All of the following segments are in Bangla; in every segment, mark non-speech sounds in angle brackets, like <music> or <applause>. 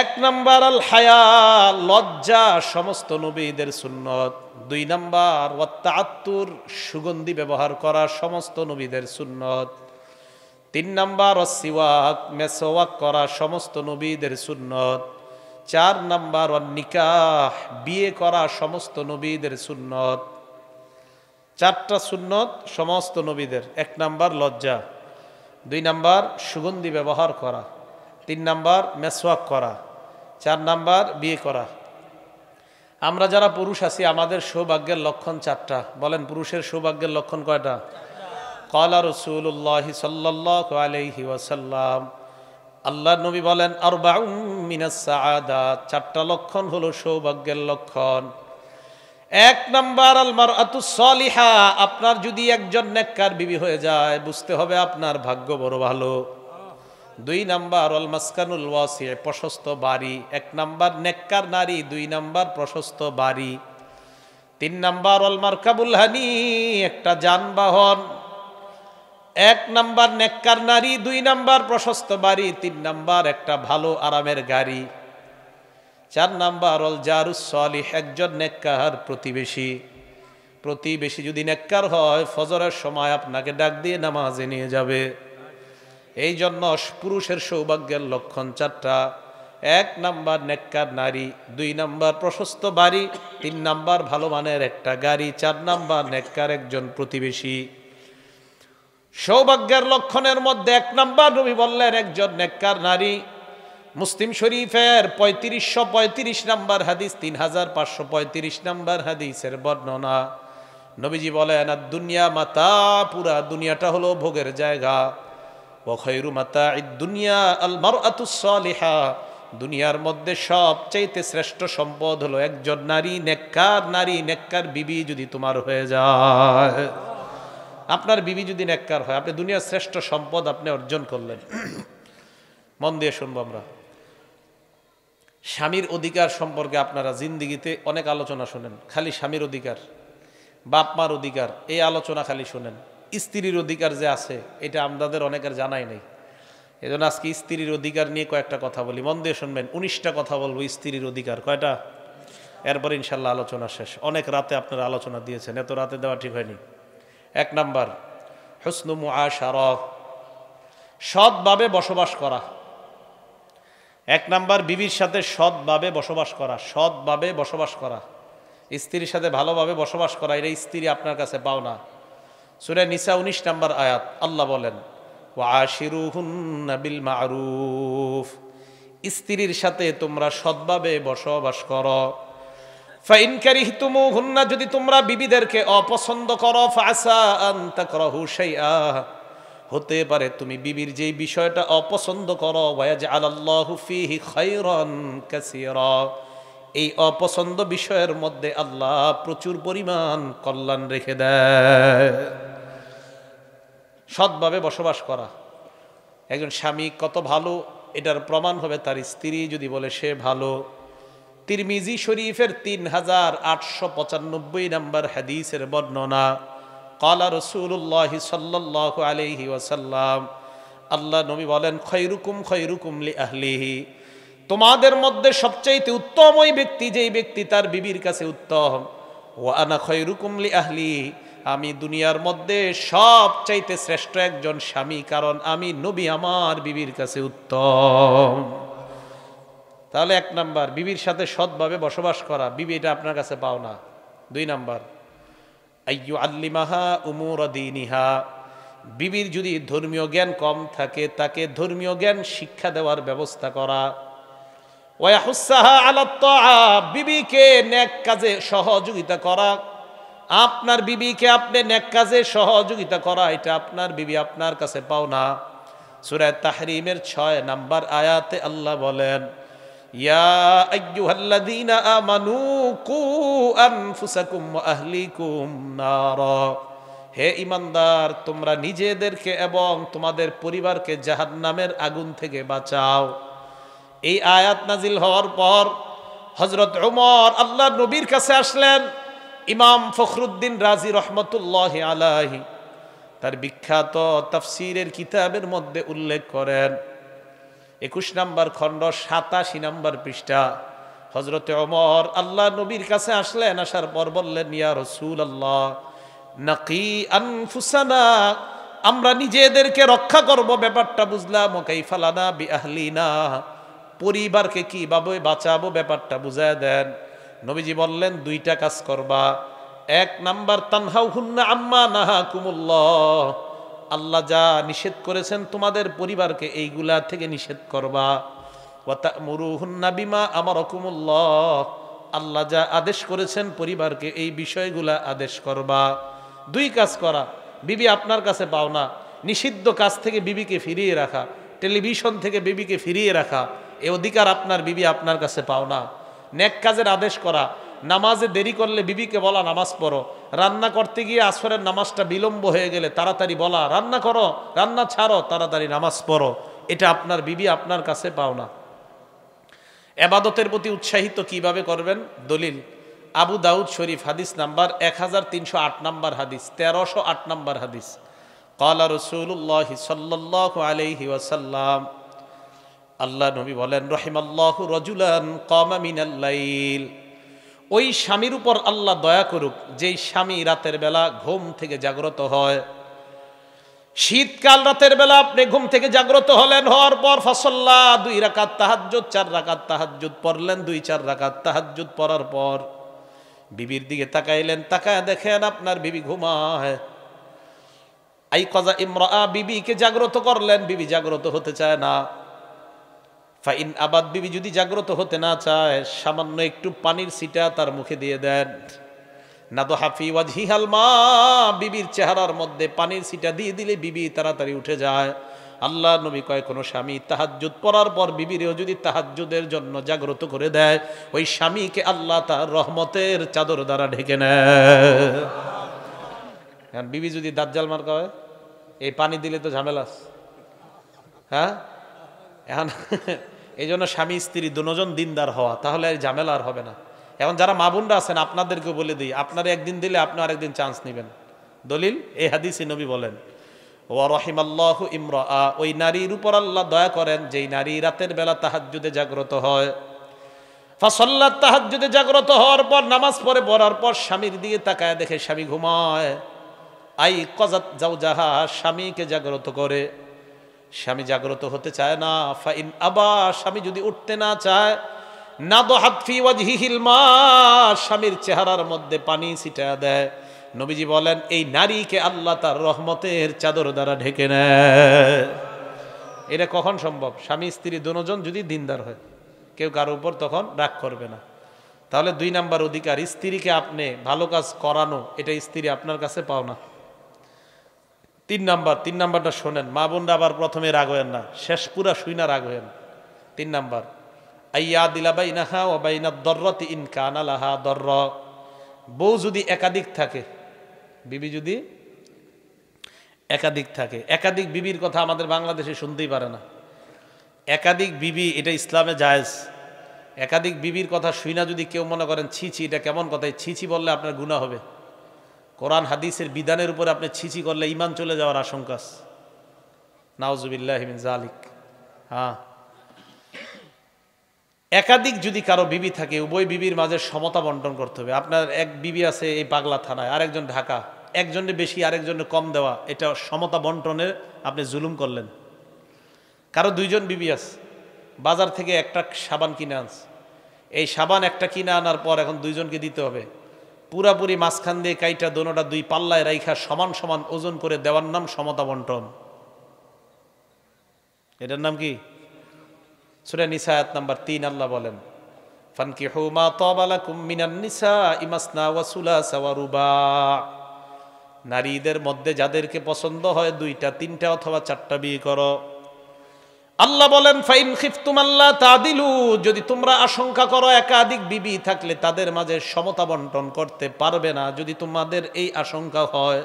এক নাম্বার আল হায়া লজ্জা সমস্ত নবীদের সুন্নত দুই নাম্বার ওয়াত্তাত্তুর সুগন্ধি ব্যবহার করা সমস্ত নবীদের সুন্নত তিন নাম্বার অসিওয়াক মেসোয়াক করা সমস্ত নবীদের সুন্নত চার নাম্বার অনিকাহ বিয়ে করা সমস্ত নবীদের সুন্নত চারটা সুন্নত সমস্ত নবীদের এক নাম্বার লজ্জা দুই নাম্বার সুগন্ধি ব্যবহার করা তিন নাম্বার মেসওয়াক করা চার নাম্বার বিয়ে করা আমরা যারা পুরুষ আছি আমাদের সৌভাগ্যের লক্ষণ চারটা বলেন পুরুষের সৌভাগ্যের লক্ষণ কয়টা কলা রসুল্লাহ সাল্লি আলহি ওয়াসাল্লাম আল্লাহ নবী বলেন আর আদা চারটা লক্ষণ হলো সৌভাগ্যের লক্ষণ এক নাম্বার আলমার আতুসলিহা আপনার যদি একজন নেককার বিবি হয়ে যায় বুঝতে হবে আপনার ভাগ্য বড় ভালো দুই নাম্বার অল মাসকানুল ওয়াসি প্রশস্ত বাড়ি এক নাম্বার নেককার নারী দুই নাম্বার প্রশস্ত বাড়ি তিন নাম্বার অল মার্কাবুল হানি একটা যানবাহন এক নাম্বার নেককার নারী দুই নাম্বার প্রশস্ত বাড়ি তিন নাম্বার একটা ভালো আরামের গাড়ি চার নাম্বার অল জারুস একজন নেককার প্রতিবেশী প্রতিবেশী যদি নেককার হয় ফজরের সময় আপনাকে ডাক দিয়ে নামাজে নিয়ে যাবে এই জন্য পুরুষের সৌভাগ্যের লক্ষণ চারটা এক নাম্বার নেককার নারী দুই নাম্বার প্রশস্ত বাড়ি তিন নাম্বার ভালো মানের একটা গাড়ি চার নাম্বার নেককার একজন প্রতিবেশী সৌভাগ্যের লক্ষণের মধ্যে এক নাম্বার নবী বললেন একজন নেককার নারী মুসলিম শরীফের পঁয়ত্রিশশো পঁয়ত্রিশ নাম্বার হাদিস তিন হাজার পাঁচশো পঁয়ত্রিশ নাম্বার হাদিসের বর্ণনা নবীজি বলেন আর দুনিয়া মাতা পুরা দুনিয়াটা হলো ভোগের জায়গা ও মাতা দুনিয়া আলমার আতুসলিহা দুনিয়ার মধ্যে সবচাইতে শ্রেষ্ঠ সম্পদ হলো একজন নারী নেককার নারী নেককার বিবি যদি তোমার হয়ে যায় আপনার বিবি যদি নেককার হয় আপনি দুনিয়ার শ্রেষ্ঠ সম্পদ আপনি অর্জন করলেন মন দিয়ে শুনবো আমরা স্বামীর অধিকার সম্পর্কে আপনারা জিন্দিগিতে অনেক আলোচনা শোনেন খালি স্বামীর অধিকার বাপ মার অধিকার এই আলোচনা খালি শোনেন স্ত্রীর অধিকার যে আছে এটা আমাদের অনেকের জানাই নেই এজন্য আজকে স্ত্রীর অধিকার নিয়ে কয়েকটা কথা বলি মন দিয়ে শুনবেন উনিশটা কথা বলবো স্ত্রীর অধিকার কয়টা এরপর ইনশাল্লাহ আলোচনা শেষ অনেক রাতে আপনারা আলোচনা দিয়েছেন এত রাতে দেওয়া ঠিক হয়নি এক নাম্বার হসনু আশার সৎভাবে বসবাস করা এক নাম্বার বিবির সাথে সৎভাবে বসবাস করা সৎভাবে বসবাস করা স্ত্রীর সাথে ভালোভাবে বসবাস করা এটা স্ত্রী আপনার কাছে পাও না সুরে নিসা উনিশ নম্বর আয়াত আল্লাহ বলেন ও বিল মারুফ স্ত্রীর সাথে তোমরা সদ্ভাবে বসবাস করো ফাইনকারি তুমু হুন্না যদি তোমরা বিবিদেরকে অপছন্দ করো ফাসা আন্তা করহু সেই হতে পারে তুমি বিবির যেই বিষয়টা অপছন্দ করো ওয়াজ আল্লাহ ফিহি খাইরন কাসিরা এই অপছন্দ বিষয়ের মধ্যে আল্লাহ প্রচুর পরিমাণ কল্যাণ রেখে দেয় সৎভাবে বসবাস করা একজন স্বামী কত ভালো এটার প্রমাণ হবে তার স্ত্রী যদি বলে সে ভালো তিরমিজি শরীফের তিন হাজার আটশো পঁচানব্বই নম্বর হাদিসের বর্ণনা কলা রসুল্লাহ সাল্লাহ আলহি ওয়াসাল্লাম আল্লাহ নবী বলেন খৈরুকুম লি আহলিহি তোমাদের মধ্যে সবচাইতে উত্তম ওই ব্যক্তি যেই ব্যক্তি তার বিবির কাছে উত্তম ও আনা খৈরুকুমলি আহলি আমি দুনিয়ার মধ্যে সব চাইতে শ্রেষ্ঠ একজন স্বামী কারণ আমি নবী আমার বিবির কাছে উত্তম তাহলে এক নাম্বার বিবির সাথে সৎভাবে বসবাস করা বিবি এটা আপনার কাছে পাও না দুই নাম্বার আয়ু মাহা উমুর দিনিহা বিবির যদি ধর্মীয় জ্ঞান কম থাকে তাকে ধর্মীয় জ্ঞান শিক্ষা দেওয়ার ব্যবস্থা করা বিবিকে ন্যাক কাজে সহযোগিতা করা আপনার বিবিকে আপনি ন্যাক কাজে সহযোগিতা করা এটা আপনার বিবি আপনার কাছে পাও না সুরায় তাহরিমের ছয় নাম্বার আয়াতে আল্লাহ বলেন হে ইমানদার তোমরা নিজেদেরকে এবং তোমাদের পরিবারকে নামের আগুন থেকে বাঁচাও এই আয়াত নাজিল হওয়ার পর হজরত ওমর আল্লাহ নবীর কাছে আসলেন ইমাম ফখরুদ্দিন রাজি রহমতুল্লাহ আলাহি তার বিখ্যাত তাফসিরের কিতাবের মধ্যে উল্লেখ করেন একুশ নম্বর খণ্ড সাতাশি নম্বর পৃষ্ঠা হজরত অমর আল্লাহ নবীর কাছে আসলেন আসার পর বললেন ইয়া রসুল আল্লাহ নাকি আনফুসানা আমরা নিজেদেরকে রক্ষা করব ব্যাপারটা বুঝলাম ওকাই ফালানা বিআহলিনা আহলিনা পরিবারকে কীভাবে বাঁচাবো ব্যাপারটা বুঝায় দেন নবীজি বললেন দুইটা কাজ করবা এক নাম্বার তানহাউ হুন্না আম্মা নাহা কুমুল্লাহ আল্লাহ যা নিষেধ করেছেন তোমাদের পরিবারকে এইগুলা থেকে নিষেধ করবা মুরু হুন্না বিমা আমার আল্লাহ যা আদেশ করেছেন পরিবারকে এই বিষয়গুলা আদেশ করবা দুই কাজ করা বিবি আপনার কাছে পাওনা নিষিদ্ধ কাজ থেকে বিবিকে ফিরিয়ে রাখা টেলিভিশন থেকে বিবিকে ফিরিয়ে রাখা এ অধিকার আপনার বিবি আপনার কাছে পাও না নেক কাজের আদেশ করা নামাজে দেরি করলে বিবিকে বলা নামাজ পড়ো রান্না করতে গিয়ে আসরের নামাজটা বিলম্ব হয়ে গেলে তাড়াতাড়ি বলা রান্না করো রান্না ছাড়ো তাড়াতাড়ি নামাজ পড়ো এটা আপনার বিবি আপনার কাছে পাও না এবাদতের প্রতি উৎসাহিত কিভাবে করবেন দলিল আবু দাউদ শরীফ হাদিস নাম্বার এক হাজার তিনশো আট নাম্বার হাদিস তেরোশো আট নাম্বার হাদিস কলা রসুল্লাহ সাল্লাহ আলহি ওয়াসাল্লাম আল্লাহ নবী বলেন রহিমাল্লাহ রজুলান কমামিনাল্লাইল ওই স্বামীর উপর আল্লাহ দয়া করুক যেই স্বামী রাতের বেলা ঘুম থেকে জাগ্রত হয় শীতকাল রাতের বেলা আপনি ঘুম থেকে জাগ্রত হলেন হওয়ার পর ফসল্লা দুই রাকাত তাহাজ্জুদ চার রাকাত তাহাজ্জুদ পড়লেন দুই চার রাকাত তাহাজ্জুদ পড়ার পর বিবির দিকে তাকাইলেন তাকায় দেখেন আপনার বিবি ঘুমায় এই কজা ইমরা বিবিকে জাগ্রত করলেন বিবি জাগ্রত হতে চায় না ফাইন আবাদ বিবি যদি জাগ্রত হতে না চায় সামান্য একটু পানির সিটা তার মুখে দিয়ে দেন না তো হাফি ওয়াজি হালমা বিবির চেহারার মধ্যে পানির সিটা দিয়ে দিলে বিবি তাড়াতাড়ি উঠে যায় আল্লাহ নবী কয় কোনো স্বামী তাহাজ্জুদ পড়ার পর বিবিরেও যদি তাহাজুদের জন্য জাগ্রত করে দেয় ওই স্বামীকে আল্লাহ তার রহমতের চাদর দ্বারা ঢেকে নেয় বিবি যদি দাঁত জাল মার কয় এই পানি দিলে তো ঝামেলাস হ্যাঁ এখন এই জন্য স্বামী স্ত্রী দুজন দিনদার হওয়া তাহলে আর ঝামেলা আর হবে না এখন যারা মামুনরা আছেন আপনাদেরকে বলে দিই আপনারা একদিন দিলে আপনি আরেকদিন চান্স নেবেন দলিল এ হাদিসি নবী বলেন ও রহিম আল্লাহ ইমরা ওই নারীর উপর আল্লাহ দয়া করেন যেই নারী রাতের বেলা তাহাজ্জুদে জাগ্রত হয় তাহার যদি জাগ্রত হওয়ার পর নামাজ পড়ে পড়ার পর স্বামীর দিকে তাকায় দেখে স্বামী ঘুমায় আই কজাত যাও যাহা স্বামীকে জাগ্রত করে স্বামী জাগ্রত হতে চায় না ফাইন আবা স্বামী যদি উঠতে না চায় না দো হাতফি ওয়াজহিহিল মা স্বামীর চেহারার মধ্যে পানি ছিটা দেয় নবীজি বলেন এই নারীকে আল্লাহ তার রহমতের চাদর দ্বারা ঢেকে নেয় এটা কখন সম্ভব স্বামী স্ত্রী দুজন যদি দিনদার হয় কেউ কারো উপর তখন রাগ করবে না তাহলে দুই নাম্বার অধিকার স্ত্রীকে আপনি ভালো কাজ করানো এটা স্ত্রী আপনার কাছে পাও না তিন নাম্বার তিন নাম্বারটা শোনেন মা বোনরা আবার প্রথমে রাগ হয়েন না শেষ পুরা শুই না রাগ হয়েন তিন নাম্বার আইয়া দিলা নাহা ও বাইনা দর্রতি ইনকানা লাহা দর্র বউ যদি একাধিক থাকে বিবি যদি একাধিক থাকে একাধিক বিবির কথা আমাদের বাংলাদেশে শুনতেই পারে না একাধিক বিবি এটা ইসলামে জায়েজ একাধিক বিবির কথা শুই না যদি কেউ মনে করেন ছিছি এটা কেমন কথা ছিছি বললে আপনার গুণা হবে কোরআন হাদিসের বিধানের উপরে আপনি ছিচি করলে ইমান চলে যাওয়ার আশঙ্কা আছে জালিক হ্যাঁ একাধিক যদি কারো বিবি থাকে উভয় বিবির মাঝে সমতা বন্টন করতে হবে আপনার এক বিবি আছে এই পাগলা থানায় আরেকজন ঢাকা একজনে বেশি আরেকজনে কম দেওয়া এটা সমতা বন্টনের আপনি জুলুম করলেন কারো দুইজন বিবি আছে বাজার থেকে একটা সাবান কিনে আনস এই সাবান একটা কিনে আনার পর এখন দুইজনকে দিতে হবে পুরাপুরি মাঝখান দিয়ে কাইটা দোনোটা দুই পাল্লায় রাইখা সমান সমান ওজন করে দেওয়ার নাম সমতা বন্টন এটার নাম কি সুরে নিসায়াত নাম্বার তিন আল্লাহ বলেন ফানকিহু মা তাবালাকুম মিনান নিসা ইমাসনা ওয়া সুলাসা নারীদের মধ্যে যাদেরকে পছন্দ হয় দুইটা তিনটা অথবা চারটা বিয়ে করো আল্লাহ বলেন ফাইন খিফতুম আল্লাহ তাদিলু যদি তোমরা আশঙ্কা করো একাধিক বিবি থাকলে তাদের মাঝে সমতা বন্টন করতে পারবে না যদি তোমাদের এই আশঙ্কা হয়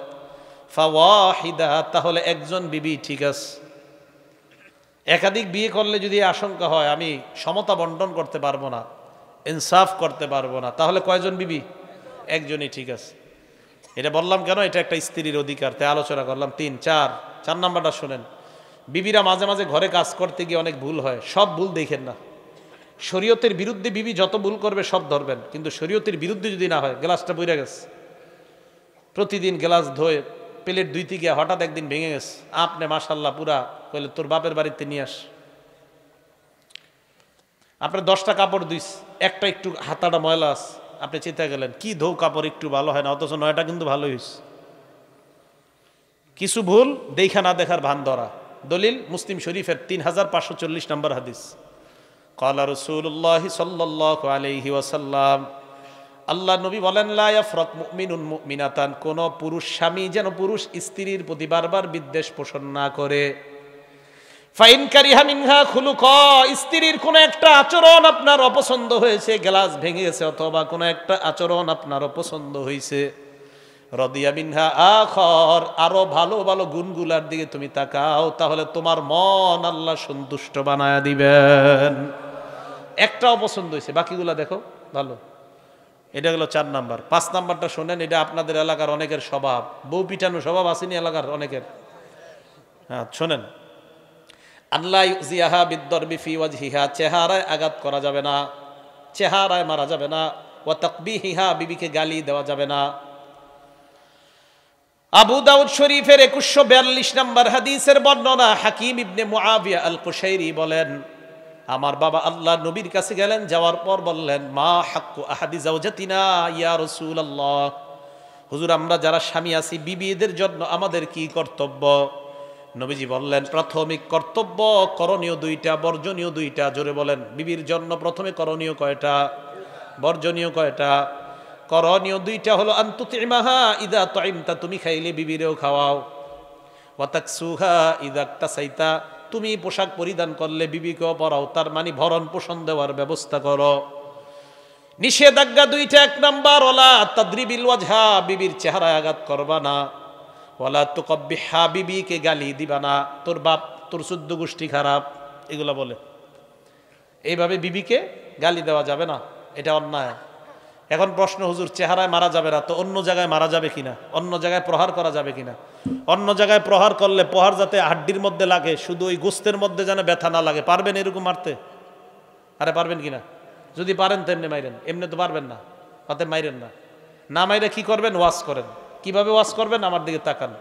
ফাওয়াহিদা তাহলে একজন বিবি ঠিক আছে একাধিক বিয়ে করলে যদি আশঙ্কা হয় আমি সমতা বন্টন করতে পারবো না ইনসাফ করতে পারবো না তাহলে কয়জন বিবি একজনই ঠিক আছে এটা বললাম কেন এটা একটা স্ত্রীর অধিকার তাই আলোচনা করলাম তিন চার চার নাম্বারটা শোনেন বিবিরা মাঝে মাঝে ঘরে কাজ করতে গিয়ে অনেক ভুল হয় সব ভুল দেখেন না শরীয়তের বিরুদ্ধে বিবি যত ভুল করবে সব ধরবেন কিন্তু শরীয়তের বিরুদ্ধে যদি না হয় গ্লাসটা বইরা গেছে প্রতিদিন গ্লাস ধোয়ে প্লেট দুই থেকে হঠাৎ একদিন ভেঙে গেছে আপনি মাসাল্লাহ পুরা কইলে তোর বাপের বাড়িতে নিয়ে আস আপনার দশটা কাপড় দুইস একটা একটু হাতাটা ময়লা আস আপনি চেতে গেলেন কি ধো কাপড় একটু ভালো হয় না অথচ নয়টা কিন্তু ভালো হইস কিছু ভুল দেখা না দেখার ভান ধরা দলিল মুসলিম শরীফের তিন হাজার পাঁচশো চল্লিশ নম্বর হাদিস কলা রসুল্লাহ সাল্লাহ আলহি ওয়াসাল্লাম আল্লাহ নবী বলেন লাফরত মুমিনুন মুমিনাতান কোন পুরুষ স্বামী যেন পুরুষ স্ত্রীর প্রতি বারবার বিদ্বেষ পোষণ না করে ফাইনকারী হামিনহা খুলুক স্ত্রীর কোনো একটা আচরণ আপনার অপছন্দ হয়েছে গ্লাস ভেঙেছে অথবা কোনো একটা আচরণ আপনার অপছন্দ হয়েছে রদিয়া বিনহা আখর আরো ভালো ভালো গুণগুলার দিকে তুমি তাকাও তাহলে তোমার মন আল্লাহ সন্তুষ্ট বানায় দিবেন একটাও পছন্দ হয়েছে বাকিগুলা দেখো ভালো এটা হলো চার নাম্বার পাঁচ নাম্বারটা শোনেন এটা আপনাদের এলাকার অনেকের স্বভাব বউ পিঠানো স্বভাব আসেনি এলাকার অনেকের হ্যাঁ শোনেন আল্লাহ জিয়াহা বিদ্যর বিফি হিহা চেহারায় আঘাত করা যাবে না চেহারায় মারা যাবে না ও তকবি হিহা বিবিকে গালি দেওয়া যাবে না আবু দাউদ শরীফের একুশশো বিয়াল্লিশ নম্বর হাদিসের বর্ণনা হাকিম ইবনে মুআবিয়া আল কুশাইরি বলেন আমার বাবা আল্লাহ নবীর কাছে গেলেন যাওয়ার পর বললেন মা হাক্কু আহাদি জাউজাতিনা ইয়া রসুল আল্লাহ হুজুর আমরা যারা স্বামী আছি বিবিদের জন্য আমাদের কি কর্তব্য নবীজি বললেন প্রাথমিক কর্তব্য করণীয় দুইটা বর্জনীয় দুইটা জোরে বলেন বিবির জন্য প্রথমে করণীয় কয়টা বর্জনীয় কয়টা করণীয় দুইটা হলো আন্তুতি ইমাহা ইদা তাইমতা তুমি খাইলে বিবিরেও খাওয়াও ওয়াতাক সুহা ইদাক্তা সাইতা তুমি পোশাক পরিধান করলে বিবিকেও পরাও তার মানে ভরণ পোষণ দেওয়ার ব্যবস্থা করো নিষেধাজ্ঞা দুইটা এক নাম্বার ওলা তাদ্রিবিল ওয়াজহা বিবির চেহারায় আঘাত করবা না ওলা তো হা বিবিকে গালি দিবা না তোর বাপ তোর শুদ্ধ গোষ্ঠী খারাপ এগুলো বলে এইভাবে বিবিকে গালি দেওয়া যাবে না এটা অন্যায় এখন প্রশ্ন হুজুর চেহারায় মারা যাবে না তো অন্য জায়গায় মারা যাবে কিনা অন্য জায়গায় প্রহার করা যাবে কিনা অন্য জায়গায় প্রহার করলে প্রহার যাতে হাড্ডির মধ্যে লাগে শুধু ওই গোস্তের মধ্যে যেন ব্যথা না লাগে পারবেন এরকম মারতে আরে পারবেন কিনা যদি পারেন তেমনি মাইরেন এমনি তো পারবেন না তাতে মাইরেন না না মাইরে কি করবেন ওয়াশ করেন কিভাবে ওয়াশ করবেন আমার দিকে তাকান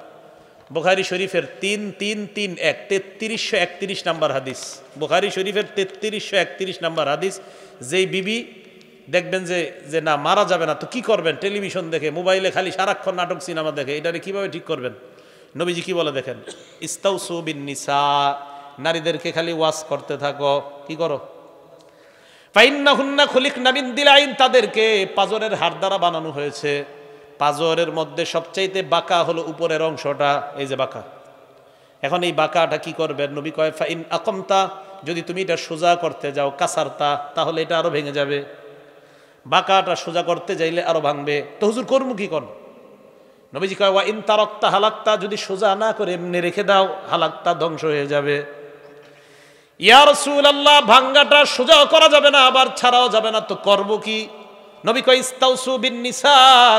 বুখারি শরীফের তিন তিন তিন এক তেত্রিশশো একত্রিশ নাম্বার হাদিস বুখারি শরীফের তেত্রিশশো একত্রিশ নাম্বার হাদিস যেই বিবি দেখবেন যে যে না মারা যাবে না তো কি করবেন টেলিভিশন দেখে মোবাইলে খালি সারাক্ষণ নাটক সিনেমা দেখে এটারে কিভাবে ঠিক করবেন নবীজি কি বলে দেখেন ইস্তাউ সুবিনিসা নারীদেরকে খালি ওয়াশ করতে থাকো কি করো পাইন্না হুন্না খুলিক নাবিন দিলাইন তাদেরকে পাজরের হাড় দ্বারা বানানো হয়েছে পাজরের মধ্যে সবচাইতে বাঁকা হলো উপরের অংশটা এই যে বাঁকা এখন এই বাঁকাটা কি করবেন নবী কয় ফাইন আকমতা যদি তুমি এটা সোজা করতে যাও কাসারতা তাহলে এটা আরও ভেঙে যাবে বাঁকাটা সোজা করতে যাইলে আরো ভাঙবে তো হুজুর করবো কি কর নবীজি কয় ওয়া ইনতারক্তা হালাক্তা যদি সোজা না করে এমনি রেখে দাও হালাক্তা ধ্বংস হয়ে যাবে ইয়ার সুল আল্লাহ ভাঙ্গাটা সোজাও করা যাবে না আবার ছাড়াও যাবে না তো করবো কি নবী কয় ইস্তাউসু বিন নিসা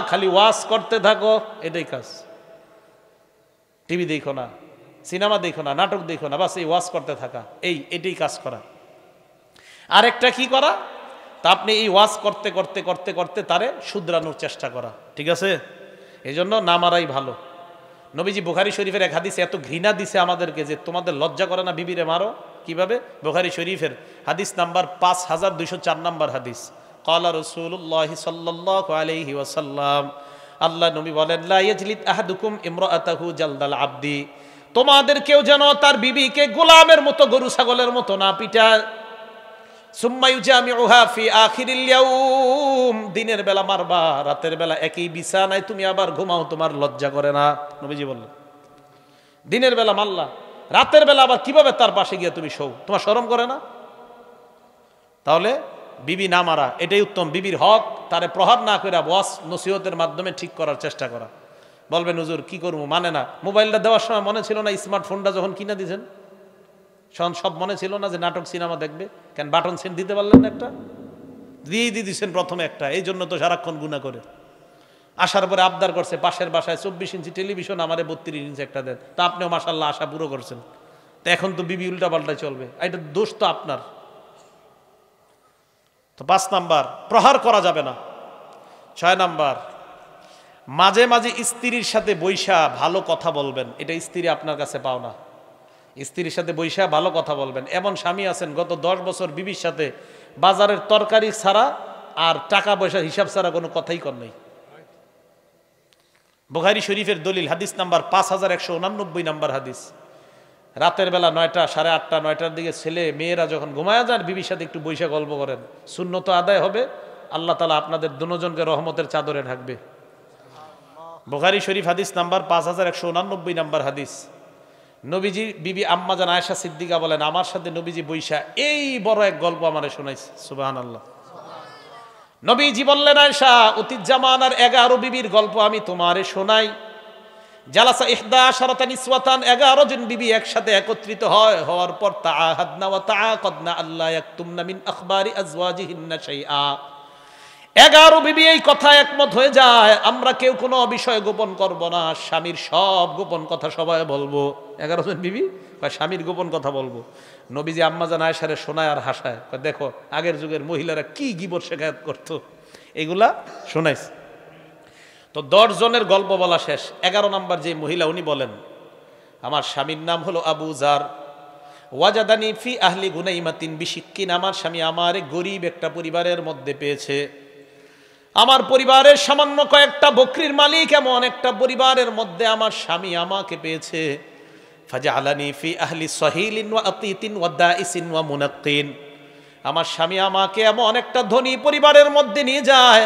খালি ওয়াশ করতে থাকো এটাই কাজ টিভি দেখো না সিনেমা দেখো না নাটক দেখো না বাস এই ওয়াশ করতে থাকা এই এটাই কাজ করা আরেকটা কি করা তা আপনি এই ওয়াজ করতে করতে করতে করতে তারে শুধরানোর চেষ্টা করা ঠিক আছে এই জন্য না মারাই ভালো নবীজি বুখারি শরীফের এক হাদিসে এত ঘৃণা দিছে আমাদেরকে যে তোমাদের লজ্জা করে না বিবিরে মারো কিভাবে বুখারি শরীফের হাদিস নাম্বার পাঁচ হাজার দুইশো চার নাম্বার হাদিস কলা রসুল্লাহ সাল্লি ওসাল্লাম আল্লাহ নবী বলেন লাইজলিত আহাদুকুম ইমরাতাহু জালদাল আব্দি তোমাদের কেউ যেন তার বিবিকে গোলামের মতো গরু ছাগলের মতো না পিটায় দিনের বেলা মারবা রাতের বেলা একই বিছানায় তুমি আবার ঘুমাও তোমার লজ্জা করে না নবীজি বললেন দিনের বেলা মারলা রাতের বেলা আবার কিভাবে তার পাশে গিয়ে তুমি শোও তোমার সরম করে না তাহলে বিবি না মারা এটাই উত্তম বিবির হক তারে প্রহার না করে বস নসিহতের মাধ্যমে ঠিক করার চেষ্টা করা বলবেন হুজুর কি করবো মানে না মোবাইলটা দেওয়ার সময় মনে ছিল না স্মার্টফোনটা যখন কিনে দিয়েছেন সন সব মনে ছিল না যে নাটক সিনেমা দেখবে কেন বাটন সেন্ট দিতে পারলেন না একটা দিয়েই দিয়ে দিচ্ছেন প্রথমে একটা এই জন্য তো সারাক্ষণ গুণা করে আসার পরে আবদার করছে পাশের বাসায় চব্বিশ ইঞ্চি টেলিভিশন আমারে বত্রিশ ইঞ্চি একটা দেন তা আপনিও মাসাল্লাহ আশা পুরো করছেন তো এখন তো বিবি উল্টা পাল্টা চলবে এটা দোষ তো আপনার তো পাঁচ নাম্বার প্রহার করা যাবে না ছয় নাম্বার মাঝে মাঝে স্ত্রীর সাথে বৈশা ভালো কথা বলবেন এটা স্ত্রী আপনার কাছে পাওনা না স্ত্রীর সাথে বৈশা ভালো কথা বলবেন এমন স্বামী আছেন গত দশ বছর বিবির সাথে বাজারের তরকারি ছাড়া আর টাকা পয়সা হিসাব ছাড়া কোনো কথাই কর নেই বোখারি শরীফের দলিল হাদিস নাম্বার পাঁচ হাজার একশো উনানব্বই নাম্বার হাদিস রাতের বেলা নয়টা সাড়ে আটটা নয়টার দিকে ছেলে মেয়েরা যখন ঘুমায় যান বিবির সাথে একটু বৈশা গল্প করেন শূন্য তো আদায় হবে আল্লাহ তালা আপনাদের দুজনকে রহমতের চাদরে ঢাকবে বোখারি শরীফ হাদিস নাম্বার পাঁচ হাজার একশো উনানব্বই নাম্বার হাদিস নবীজি বিবি আম্মা জান আয়সা সিদ্দিকা বলেন আমার সাথে নবীজি বৈশা এই বড় এক গল্প আমার শোনাইছে সুবাহান আল্লাহ নবীজি বললেন আয়সা অতীত এগারো বিবির গল্প আমি তোমারে শোনাই জালাসা ইহদা সোয়াতান এগারো জন বিবি একসাথে একত্রিত হয় হওয়ার পর তা আহাদনা ওয়া তা কদনা আল্লাহ এক এগারো বিবি এই কথা একমত হয়ে যায় আমরা কেউ কোনো বিষয় গোপন করব না স্বামীর সব গোপন কথা সবাই বলবো এগারো জন বিবি বা স্বামীর গোপন কথা বলবো নবীজি আম্মা জান আয়সারে শোনায় আর হাসায় দেখো আগের যুগের মহিলারা কি গিবর শেখায়ত করতো এগুলা শোনাইছে তো দশ জনের গল্প বলা শেষ এগারো নাম্বার যে মহিলা উনি বলেন আমার স্বামীর নাম হলো আবু জার ওয়াজাদানি ফি আহলি গুনাইমাতিন বিশিক্কিন আমার স্বামী আমার গরিব একটা পরিবারের মধ্যে পেয়েছে আমার পরিবারের সামান্য কয়েকটা বকরির মালিক এমন একটা পরিবারের মধ্যে আমার স্বামী আমাকে পেয়েছে ফি আহলি সহিলিন ওয়া আমার স্বামী আমাকে এমন একটা ধনী পরিবারের মধ্যে নিয়ে যায়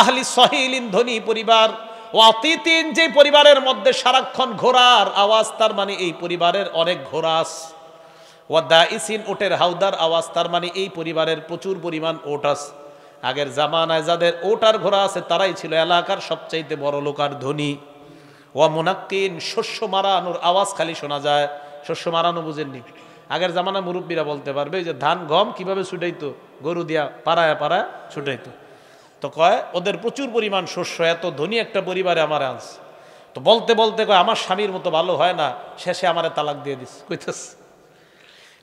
আহলি সহিলিন ধনী পরিবার ও আতিতিন যে পরিবারের মধ্যে সারাক্ষণ ঘোরার আওয়াজ তার মানে এই পরিবারের অনেক ঘোরাস ওয়াদা ইসিন ওটের হাউদার আওয়াজ তার মানে এই পরিবারের প্রচুর পরিমাণ ওটাস আগের জামানায় যাদের ওটার ঘোড়া আছে তারাই ছিল এলাকার সবচাইতে বড় লোকার ধনী ওয়া মোনাক্কিন শস্য মারানোর আওয়াজ খালি শোনা যায় শস্য মারানো বুঝেননি আগের জামানা মুরব্বীরা বলতে পারবে যে ধান গম কিভাবে ছুটাইতো গরু দিয়া পাড়ায় পাড়ায় ছুটাইতো তো কয় ওদের প্রচুর পরিমাণ শস্য এত ধনী একটা পরিবারে আমার আনছে তো বলতে বলতে কয় আমার স্বামীর মতো ভালো হয় না শেষে আমারে তালাক দিয়ে দিস কইতেস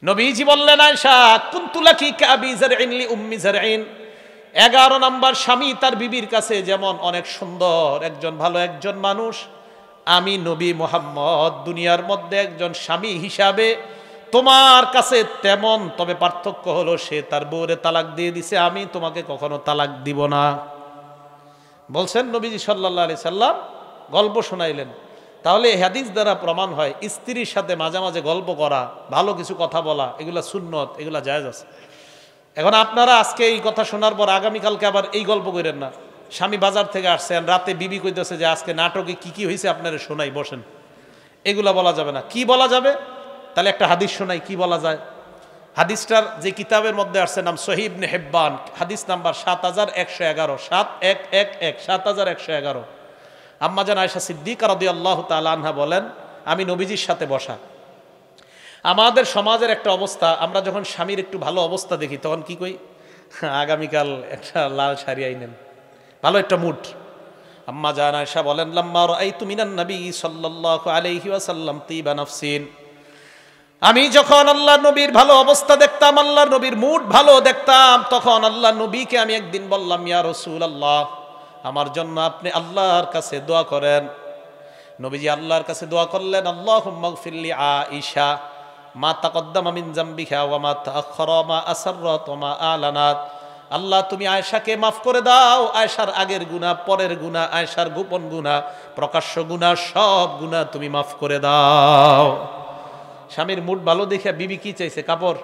নবীজি বললেন আয়সা কুন্তুলাকি কাবি জারইন লি উম্মি আইন এগারো নাম্বার স্বামী তার বিবির কাছে যেমন অনেক সুন্দর একজন ভালো একজন মানুষ আমি নবী মোহাম্মদ দুনিয়ার মধ্যে একজন স্বামী হিসাবে তোমার কাছে তেমন তবে পার্থক্য হলো সে তার বউরে তালাক দিয়ে দিছে আমি তোমাকে কখনো তালাক দিব না বলছেন নবীজি সাল্লা আলি সাল্লাম গল্প শোনাইলেন তাহলে হাদিস দ্বারা প্রমাণ হয় স্ত্রীর সাথে মাঝে মাঝে গল্প করা ভালো কিছু কথা বলা এগুলা সুন্নত এগুলা জায়জ আছে এখন আপনারা আজকে এই কথা শোনার পর আগামীকালকে আবার এই গল্প করেন না স্বামী বাজার থেকে আসছেন রাতে বিবি কইতেছে যে আজকে নাটকে কি কি হয়েছে আপনারা শোনাই বসেন এগুলা বলা যাবে না কি বলা যাবে তাহলে একটা হাদিস শোনাই কি বলা যায় হাদিসটার যে কিতাবের মধ্যে আসছে নাম সহিব নেহেব্বান হাদিস নাম্বার সাত হাজার একশো এগারো সাত এক এক এক সাত হাজার একশো এগারো আম্মাজান আয়সা সিদ্দিক রদি আল্লাহ তাল আনহা বলেন আমি নবীজির সাথে বসা আমাদের সমাজের একটা অবস্থা আমরা যখন স্বামীর একটু ভালো অবস্থা দেখি তখন কি কই আগামীকাল একটা লাল শাড়ি আইনেন ভালো একটা মুড আম্মা জান আয়সা বলেন লাম্মা তুমি তুমিনান নবী সাল্লাল্লাহু আলাইহি ওয়াসাল্লাম তিবা নাফসিন আমি যখন আল্লাহ নবীর ভালো অবস্থা দেখতাম আল্লাহ নবীর মুড ভালো দেখতাম তখন আল্লাহ নবীকে আমি একদিন বললাম ইয়া রসুল আল্লাহ আমার জন্য আপনি আল্লাহর কাছে দোয়া করেন নবীজি আল্লাহর কাছে দোয়া করলেন আল্লাহ ফিল্লি আ ইশা মা তাকদ্দামা আমিন জাম্বি ওয়া মা তাআখরা মা আসর তোমা মা আলানাত আল্লাহ তুমি আয়সাকে মাফ করে দাও আয়সার আগের গুণা পরের গুণা আয়সার গোপন গুণা প্রকাশ্য গুণা সব গুণা তুমি মাফ করে দাও স্বামীর মুড ভালো দেখে বিবি কি চাইছে কাপড়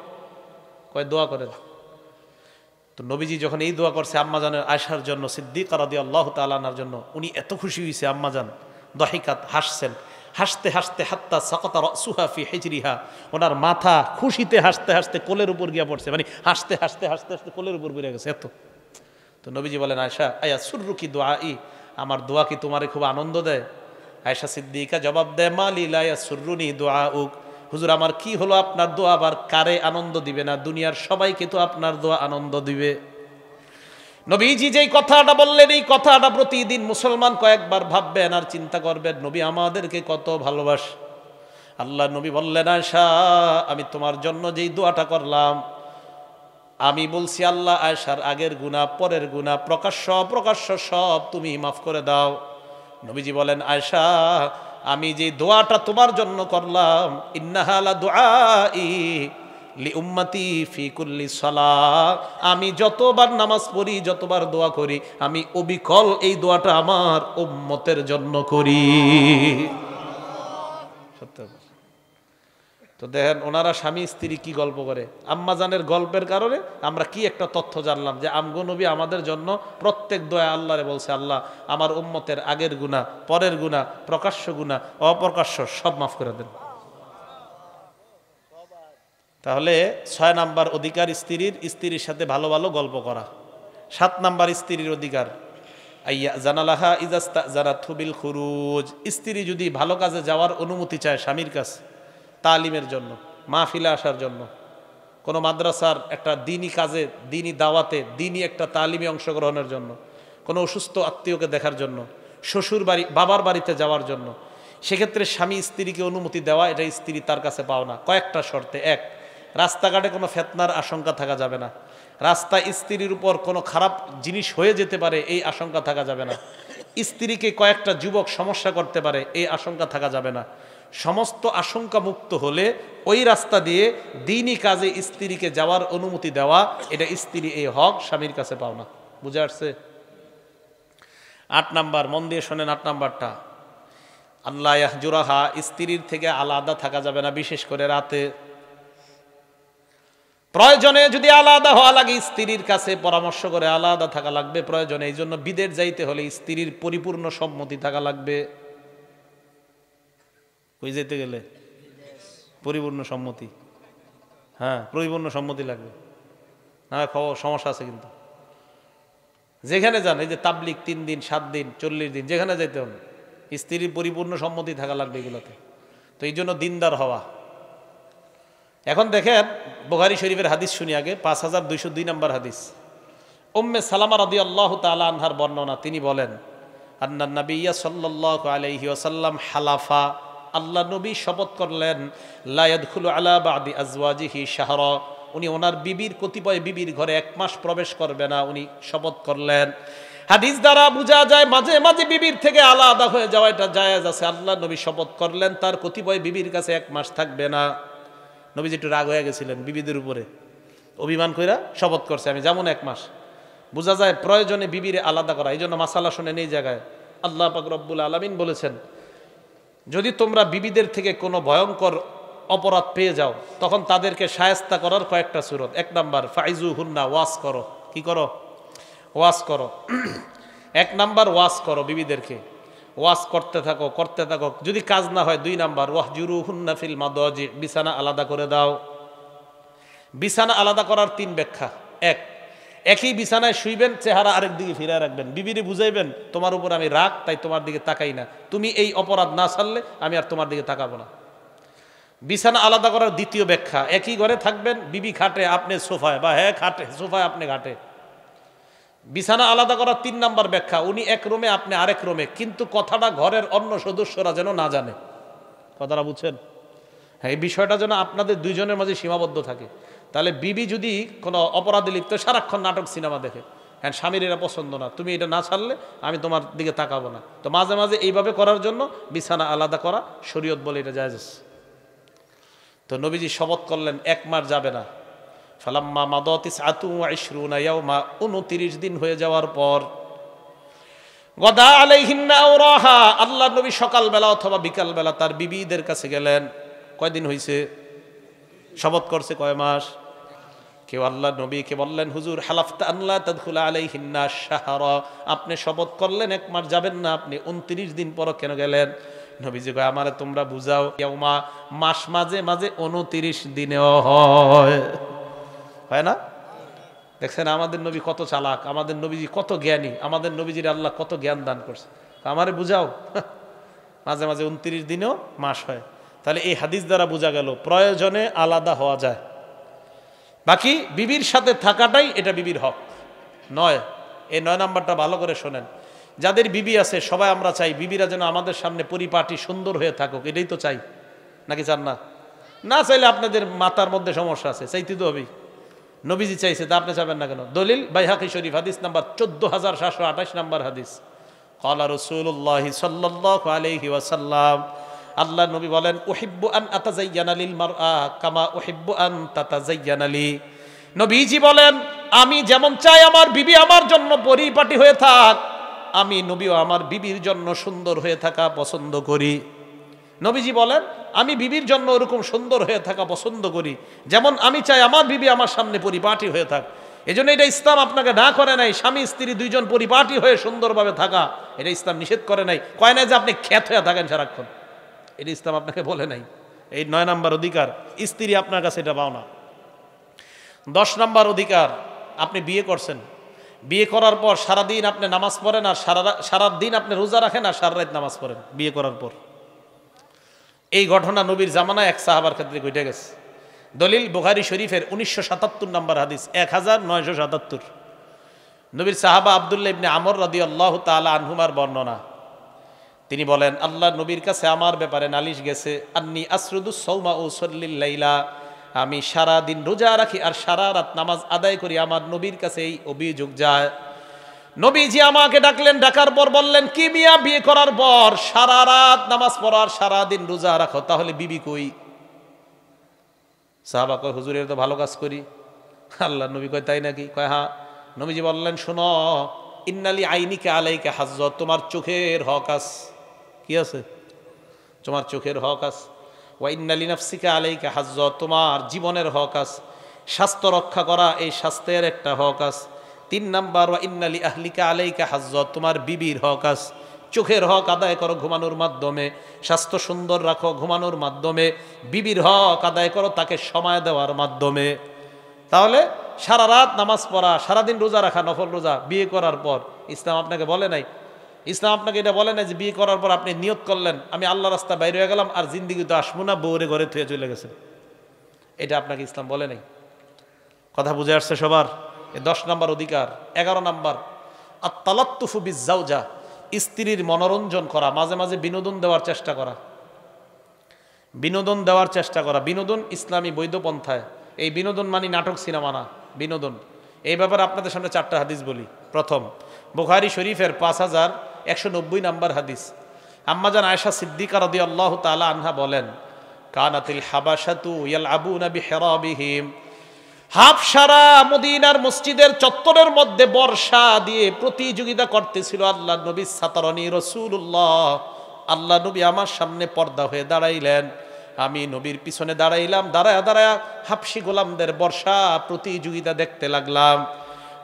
কয় দোয়া করে তো নবীজি যখন এই দোয়া করছে আম্মাজানের আয়সার জন্য সিদ্দিক রাদি আল্লাহ তালানার জন্য উনি এত খুশি হয়েছে আম্মাজান দহিকাত হাসছেন হাসতে হাসতে হাত্তা সাকাতা সুহাফি হেজরিহা ওনার মাথা খুশিতে হাসতে হাসতে কোলের উপর গিয়া পড়ছে মানে হাসতে হাসতে হাসতে হাসতে কোলের উপর বেড়ে গেছে এত তো নবীজি বলেন আয়সা আয়া সুররুকি দোয়া ই আমার দোয়া কি তোমারে খুব আনন্দ দেয় আয়সা সিদ্দিকা জবাব দেয় মালিলা সুররুনি দোয়া উক হুজুর আমার কি হলো আপনার দোয়া আবার কারে আনন্দ দিবে না দুনিয়ার সবাইকে তো আপনার দোয়া আনন্দ দিবে নবীজি যেই কথাটা বললেন এই কথাটা প্রতিদিন মুসলমান কয়েকবার ভাববেন আর চিন্তা করবেন নবী আমাদেরকে কত ভালোবাস আল্লাহ নবী বললেন আয়সা আমি তোমার জন্য যেই দোয়াটা করলাম আমি বলছি আল্লাহ আয়সার আগের গুণা পরের গুণা প্রকাশ্য প্রকাশ্য সব তুমি মাফ করে দাও নবীজি বলেন আয়সা আমি যে দোয়াটা তোমার জন্য করলাম ইন্নাহালা দোয়া ই লি উম্মাতি ফিকুল্লি সলা আমি যতবার নামাজ পড়ি যতবার দোয়া করি আমি অবিকল এই দোয়াটা আমার উম্মতের জন্য করি তো দেখেন ওনারা স্বামী স্ত্রী কি গল্প করে আম্মাজানের গল্পের কারণে আমরা কি একটা তথ্য জানলাম যে আমগো নবী আমাদের জন্য প্রত্যেক দয়া আল্লাহরে বলছে আল্লাহ আমার উম্মতের আগের গুণা পরের গুণা প্রকাশ্য গুণা অপ্রকাশ্য সব মাফ করে দেন তাহলে ছয় নাম্বার অধিকার স্ত্রীর স্ত্রীর সাথে ভালো ভালো গল্প করা সাত নাম্বার স্ত্রীর অধিকার আইয়া জানালাহা ইজাস্তা যারা থুবিল খুরুজ স্ত্রী যদি ভালো কাজে যাওয়ার অনুমতি চায় স্বামীর কাছে তালিমের জন্য মাহফিলে আসার জন্য কোনো মাদ্রাসার একটা দিনই কাজে দিনই দাওয়াতে দিনই একটা তালিমে অংশগ্রহণের জন্য কোনো অসুস্থ আত্মীয়কে দেখার জন্য শ্বশুর বাড়ি বাবার বাড়িতে যাওয়ার জন্য সেক্ষেত্রে স্বামী স্ত্রীকে অনুমতি দেওয়া এটা স্ত্রী তার কাছে পাওনা কয়েকটা শর্তে এক রাস্তাঘাটে কোনো ফেতনার আশঙ্কা থাকা যাবে না রাস্তা স্ত্রীর উপর কোনো খারাপ জিনিস হয়ে যেতে পারে এই আশঙ্কা থাকা যাবে না স্ত্রীকে কয়েকটা যুবক সমস্যা করতে পারে এই আশঙ্কা থাকা যাবে না সমস্ত আশঙ্কা মুক্ত হলে ওই রাস্তা দিয়ে দিনই কাজে স্ত্রীকে যাওয়ার অনুমতি দেওয়া এটা স্ত্রী এই হক স্বামীর কাছে পাও না বুঝে আসছে আট নাম্বার মন দিয়ে শোনেন আট নাম্বারটা আল্লাহ জুরাহা স্ত্রীর থেকে আলাদা থাকা যাবে না বিশেষ করে রাতে প্রয়োজনে যদি আলাদা হওয়া লাগে স্ত্রীর কাছে পরামর্শ করে আলাদা থাকা লাগবে প্রয়োজনে এই জন্য বিদের যাইতে হলে স্ত্রীর পরিপূর্ণ সম্মতি থাকা লাগবে কই যেতে গেলে পরিপূর্ণ সম্মতি হ্যাঁ পরিপূর্ণ সম্মতি লাগবে হ্যাঁ খবর সমস্যা আছে কিন্তু যেখানে যান এই যে তাবলিক তিন দিন সাত দিন চল্লিশ দিন যেখানে যাইতে হবে স্ত্রীর পরিপূর্ণ সম্মতি থাকা লাগবে এগুলোতে তো এই জন্য দিনদার হওয়া এখন দেখেন বোহারি শরীফের হাদিস শুনি আগে পাঁচ হাজার দুইশো দুই নম্বর হাদিস উম্মে সালামা রদি আল্লাহ তালা আনহার বর্ণনা তিনি বলেন আন্না নবিয়া সাল্লাহ আলহি ওসাল্লাম হালাফা আল্লাহ নবী শপথ করলেন লায়াদুল আলা বাদি আজওয়াজিহি শাহর উনি ওনার বিবির কতিপয় বিবির ঘরে এক মাস প্রবেশ করবে না উনি শপথ করলেন হাদিস দ্বারা বোঝা যায় মাঝে মাঝে বিবির থেকে আলাদা হয়ে যাওয়া এটা জায়াজ আছে আল্লাহ নবী শপথ করলেন তার কতিপয় বিবির কাছে এক মাস থাকবে না নবীজি একটু রাগ হয়ে গেছিলেন বিবিদের উপরে অভিমান কইরা শপথ করছে আমি যেমন এক মাস বোঝা যায় প্রয়োজনে বিবিরে আলাদা করা এই জন্য মাসালা শুনে এই জায়গায় আল্লাহ পাক রব্বুল আলমিন বলেছেন যদি তোমরা বিবিদের থেকে কোনো ভয়ঙ্কর অপরাধ পেয়ে যাও তখন তাদেরকে সায়স্তা করার কয়েকটা সুরত এক নাম্বার ফাইজু হুন্না ওয়াস করো কি করো ওয়াস করো <clears throat> এক নাম্বার ওয়াস করো বিবিদেরকে ওয়াশ করতে থাকো করতে থাকো যদি কাজ না হয় দুই নাম্বার জুরু হুন্নাফিল মাদি বিছানা আলাদা করে দাও বিছানা আলাদা করার তিন ব্যাখ্যা এক একই বিছানায় শুইবেন চেহারা আরেক দিকে ফিরে রাখবেন বিবিরে বুঝাইবেন তোমার উপর আমি রাগ তাই তোমার দিকে তাকাই না তুমি এই অপরাধ না সারলে আমি আর তোমার দিকে তাকাবো না বিছানা আলাদা করার দ্বিতীয় ব্যাখ্যা একই ঘরে থাকবেন বিবি খাটে আপনি সোফায় বা হ্যাঁ খাটে সোফায় আপনি ঘাটে বিছানা আলাদা করার তিন নাম্বার ব্যাখ্যা উনি এক রোমে আপনি আরেক রোমে কিন্তু কথাটা ঘরের অন্য সদস্যরা যেন না জানে কথাটা বুঝছেন হ্যাঁ এই বিষয়টা যেন আপনাদের দুইজনের মাঝে সীমাবদ্ধ থাকে তাহলে বিবি যদি কোনো অপরাধী লিপ্ত সারাক্ষণ নাটক সিনেমা দেখে হ্যাঁ স্বামীর এটা পছন্দ না তুমি এটা না ছাড়লে আমি তোমার দিকে তাকাবো না তো মাঝে মাঝে এইভাবে করার জন্য বিছানা আলাদা করা শরীয়ত বলে এটা যায় তো নবীজি শপথ করলেন এক মার যাবে না ফালাম্মা মাদতিস আতু আইসরুনা ইয়াউমা উনতিরিশ দিন হয়ে যাওয়ার পর গদা আলাইহিন্না ওরাহা আল্লাহ নবী সকালবেলা অথবা বিকালবেলা তার বিবিদের কাছে গেলেন কয়দিন হয়েছে শপথ করছে কয় মাস কেউ আল্লাহ নবীকে বললেন হুজুর হালাফতা আল্লাহ তদুলা আলাই হিন্না শাহরা আপনি শপথ করলেন এক মাস যাবেন না আপনি উনত্রিশ দিন পর কেন গেলেন নবীজি কয় আমারে তোমরা বুঝাও কেউ মা মাস মাঝে মাঝে উনত্রিশ দিনেও হয় হয় না দেখছেন আমাদের নবী কত চালাক আমাদের নবীজি কত জ্ঞানী আমাদের নবীজির আল্লাহ কত জ্ঞান দান করছে আমারে বুঝাও <laughs> মাঝে মাঝে উনত্রিশ দিনেও মাস হয় তাহলে এই হাদিস দ্বারা বোঝা গেল প্রয়োজনে আলাদা হওয়া যায় বাকি বিবির সাথে থাকাটাই এটা বিবির হক নয় এই নয় নাম্বারটা ভালো করে শোনেন যাদের বিবি আছে সবাই আমরা চাই বিবিরা যেন আমাদের সামনে পরিপাটি সুন্দর হয়ে থাকুক এটাই তো চাই নাকি চান না না চাইলে আপনাদের মাতার মধ্যে সমস্যা আছে চাইতে তো হবেই নবীজি চাইছে তা আপনি চাবেন না কেন দলিল বাইহাকি শরীফ হাদিস নাম্বার চোদ্দ হাজার সাতশো আঠাশ নাম্বার হাদিস কলা রসুল্লাহ সাল্লাহ আলহি ওয়াসাল্লাম আল্লাহ নবী বলেন ওহিব্বু আন আতাজাইয়ানালিল মার কামা ওহিব্বু আন আলী নবীজি বলেন আমি যেমন চাই আমার বিবি আমার জন্য পরিপাটি হয়ে থাক আমি নবীও আমার বিবির জন্য সুন্দর হয়ে থাকা পছন্দ করি নবীজি বলেন আমি বিবির জন্য ওরকম সুন্দর হয়ে থাকা পছন্দ করি যেমন আমি চাই আমার বিবি আমার সামনে পরিপাটি হয়ে থাক এজন্য এটা ইসলাম আপনাকে না করে নাই স্বামী স্ত্রী দুইজন পরিপাটি হয়ে সুন্দরভাবে থাকা এটা ইসলাম নিষেধ করে নাই কয় নাই যে আপনি খ্যাত হয়ে থাকেন সারাক্ষণ এটা ইসলাম আপনাকে বলে নাই এই নয় নাম্বার অধিকার স্ত্রী আপনার কাছে এটা পাওনা দশ নাম্বার অধিকার আপনি বিয়ে করছেন বিয়ে করার পর সারাদিন আপনি নামাজ পড়েন আর সারা সারা দিন আপনি রোজা রাখেন আর সারা রাত নামাজ পড়েন বিয়ে করার পর এই ঘটনা নবীর জামানা এক সাহাবার ক্ষেত্রে ঘটে গেছে দলিল বুখারি শরীফের উনিশশো সাতাত্তর নম্বর হাদিস এক হাজার নয়শো সাতাত্তর নবীর সাহাবা আবদুল্লা ইবনে আমর রদি আল্লাহ তালা আনহুমার বর্ণনা তিনি বলেন আল্লাহ নবীর কাছে আমার ব্যাপারে নালিশ গেছে আন্নি আসরুদু সৌমা ও সল্লিল্লাইলা আমি সারা দিন রোজা রাখি আর সারা রাত নামাজ আদায় করি আমার নবীর কাছে এই অভিযোগ যায় নবীজি আমাকে ডাকলেন ডাকার পর বললেন কি মিয়া বিয়ে করার পর সারা রাত নামাজ পড়ার সারা দিন রোজা রাখো তাহলে বিবি কই সাহাবা কয় হুজুরের তো ভালো কাজ করি আল্লাহ নবী কয় তাই নাকি কয় হ্যাঁ নবীজি বললেন শোনো ইন্নালি আইনিকে আলাইকে হাজ তোমার চোখের হক আস কি আছে তোমার চোখের হক আস ওয়া ইন্নালি নাফসিকে আলাইকে হাজ তোমার জীবনের হক আস স্বাস্থ্য রক্ষা করা এই স্বাস্থ্যের একটা হক আছে তিন নাম্বার ওয়া ইন্নালি আহলিকা আলাইকা হাজত তোমার বিবির হক আস চোখের হক আদায় করো ঘুমানোর মাধ্যমে স্বাস্থ্য সুন্দর রাখো ঘুমানোর মাধ্যমে বিবির হক আদায় করো তাকে সময় দেওয়ার মাধ্যমে তাহলে সারা রাত নামাজ পড়া সারাদিন রোজা রাখা নফল রোজা বিয়ে করার পর ইসলাম আপনাকে বলে নাই ইসলাম আপনাকে এটা বলে নাই যে বিয়ে করার পর আপনি নিয়ত করলেন আমি আল্লাহ রাস্তা বাইরে হয়ে গেলাম আর জিন্দিগি তো আসবো না বৌরে ঘরে থুয়ে চলে গেছে এটা আপনাকে ইসলাম বলে নাই কথা বুঝে আসছে সবার দশ নম্বর অধিকার এগারো নম্বর আর তালাত্তুফু বিজাউজা স্ত্রীর মনোরঞ্জন করা মাঝে মাঝে বিনোদন দেওয়ার চেষ্টা করা বিনোদন দেওয়ার চেষ্টা করা বিনোদন ইসলামী বৈধপন্থায় এই বিনোদন মানে নাটক সিনেমা না বিনোদন এই ব্যাপারে আপনাদের সামনে চারটা হাদিস বলি প্রথম বুখারি শরীফের পাঁচ হাজার একশো নব্বই নাম্বার হাদিস আম্মাজান আয়সা সিদ্দিকার আল্লাহ তালা আনহা বলেন কানাতিল হাবাসাতু ইয়াল আবু নাবি হেরাবিহিম হাফ সারা মদিনার মসজিদের চত্বরের মধ্যে বর্ষা দিয়ে প্রতিযোগিতা করতেছিল আল্লাহ নবী সাতারণী রসুল্লাহ আল্লাহ নবী আমার সামনে পর্দা হয়ে দাঁড়াইলেন আমি নবীর পিছনে দাঁড়াইলাম দাঁড়ায় দাঁড়ায় হাফসি গোলামদের বর্ষা প্রতিযোগিতা দেখতে লাগলাম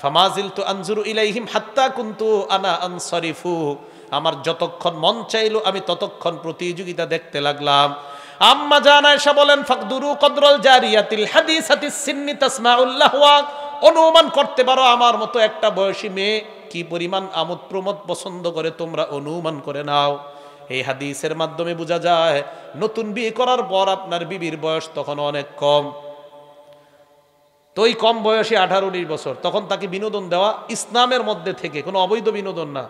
ফামাজিল তো আনজুরু ইলাইহিম হাত্তা কুন্তু আনা আনসারিফু আমার যতক্ষণ মন চাইল আমি ততক্ষণ প্রতিযোগিতা দেখতে লাগলাম আম্মা জান আয়েশা বলেন ফাকদুরু কদরুল জারিয়াতিল হাদিসাতিস সিন্নি তাসমাউল্লাহ অনুমান করতে পারো আমার মতো একটা বয়সী মেয়ে কি পরিমাণ আমোদ প্রমোদ পছন্দ করে তোমরা অনুমান করে নাও এই হাদিসের মাধ্যমে বোঝা যায় নতুন বিয়ে করার পর আপনার বিবির বয়স তখন অনেক কম তো ওই কম বয়সে আঠারো উনিশ বছর তখন তাকে বিনোদন দেওয়া ইসলামের মধ্যে থেকে কোনো অবৈধ বিনোদন না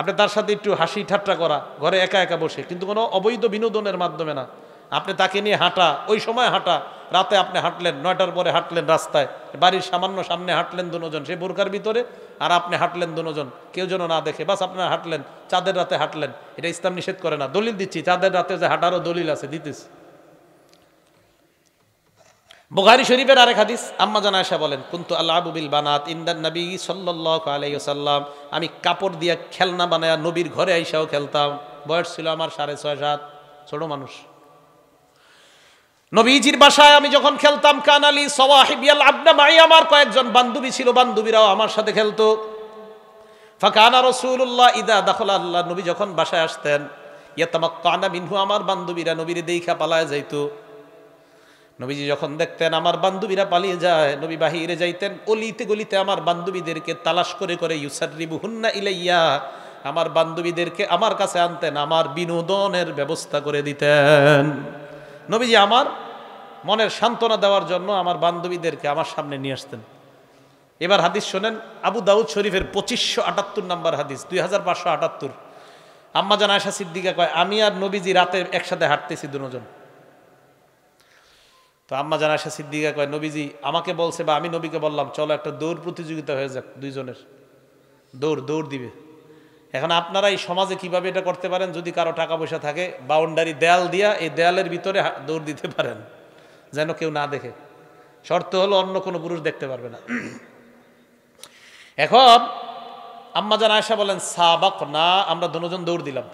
আপনি তার সাথে একটু হাসি ঠাট্টা করা ঘরে একা একা বসে কিন্তু কোনো অবৈধ বিনোদনের মাধ্যমে না আপনি তাকে নিয়ে হাঁটা ওই সময় হাঁটা রাতে আপনি হাঁটলেন নয়টার পরে হাঁটলেন রাস্তায় বাড়ির সামান্য সামনে হাঁটলেন দুজন সে বোরকার ভিতরে আর আপনি হাঁটলেন দুজন কেউ যেন না দেখে বাস আপনারা হাঁটলেন চাঁদের রাতে হাঁটলেন এটা ইসলাম নিষেধ করে না দলিল দিচ্ছি চাঁদের রাতে যে হাঁটারও দলিল আছে দিতেছি বুখারি শরীফের আরেক হাদিস আম্মা জানা আশা বলেন কিন্তু আল্লাহ আবুবিল বানাত ইন্দান নবী সাল্লাহ আলাইসাল্লাম আমি কাপড় দিয়ে খেলনা বানায়া নবীর ঘরে আইসাও খেলতাম বয়স ছিল আমার সাড়ে ছয় সাত ছোট মানুষ নবীজির বাসায় আমি যখন খেলতাম কানালি সওয়াহিবিয়াল আবনা মাই আমার কয়েকজন বান্ধবী ছিল বান্ধবীরাও আমার সাথে খেলতো ফাকানা রসুল্লাহ ইদা দখল আল্লাহ নবী যখন বাসায় আসতেন ইয়া তামাক্কানা মিনহু আমার বান্ধবীরা নবীর দেখা পালায় যাইতো নবীজি যখন দেখতেন আমার বান্ধবীরা পালিয়ে যায় নবী বাহিরে যাইতেন অলিতে গলিতে আমার বান্ধবীদেরকে তালাশ করে করে রিবু হুন্না ইলাইয়া আমার বান্ধবীদেরকে আমার কাছে আনতেন আমার বিনোদনের ব্যবস্থা করে দিতেন নবীজি আমার মনের সান্ত্বনা দেওয়ার জন্য আমার বান্ধবীদেরকে আমার সামনে নিয়ে আসতেন এবার হাদিস শোনেন আবু দাউদ শরীফের পঁচিশশো আটাত্তর নাম্বার হাদিস দুই হাজার পাঁচশো আটাত্তর আম্মা জান আয়সা সিদ্দিকা কয় আমি আর নবীজি রাতে একসাথে হাঁটতেছি দুজন তো আম্মা জানা সে সিদ্দিকা কয় নবীজি আমাকে বলছে বা আমি নবীকে বললাম চলো একটা দৌড় প্রতিযোগিতা হয়ে যাক দুইজনের দৌড় দৌড় দিবে এখন আপনারা এই সমাজে কিভাবে এটা করতে পারেন যদি কারো টাকা পয়সা থাকে বাউন্ডারি দেয়াল দিয়া এই দেয়ালের ভিতরে দৌড় দিতে পারেন যেন কেউ না দেখে শর্ত হলো অন্য কোনো পুরুষ দেখতে পারবে না এখন আম্মা জানা আয়সা বলেন সাবাক না আমরা দুজন দৌড় দিলাম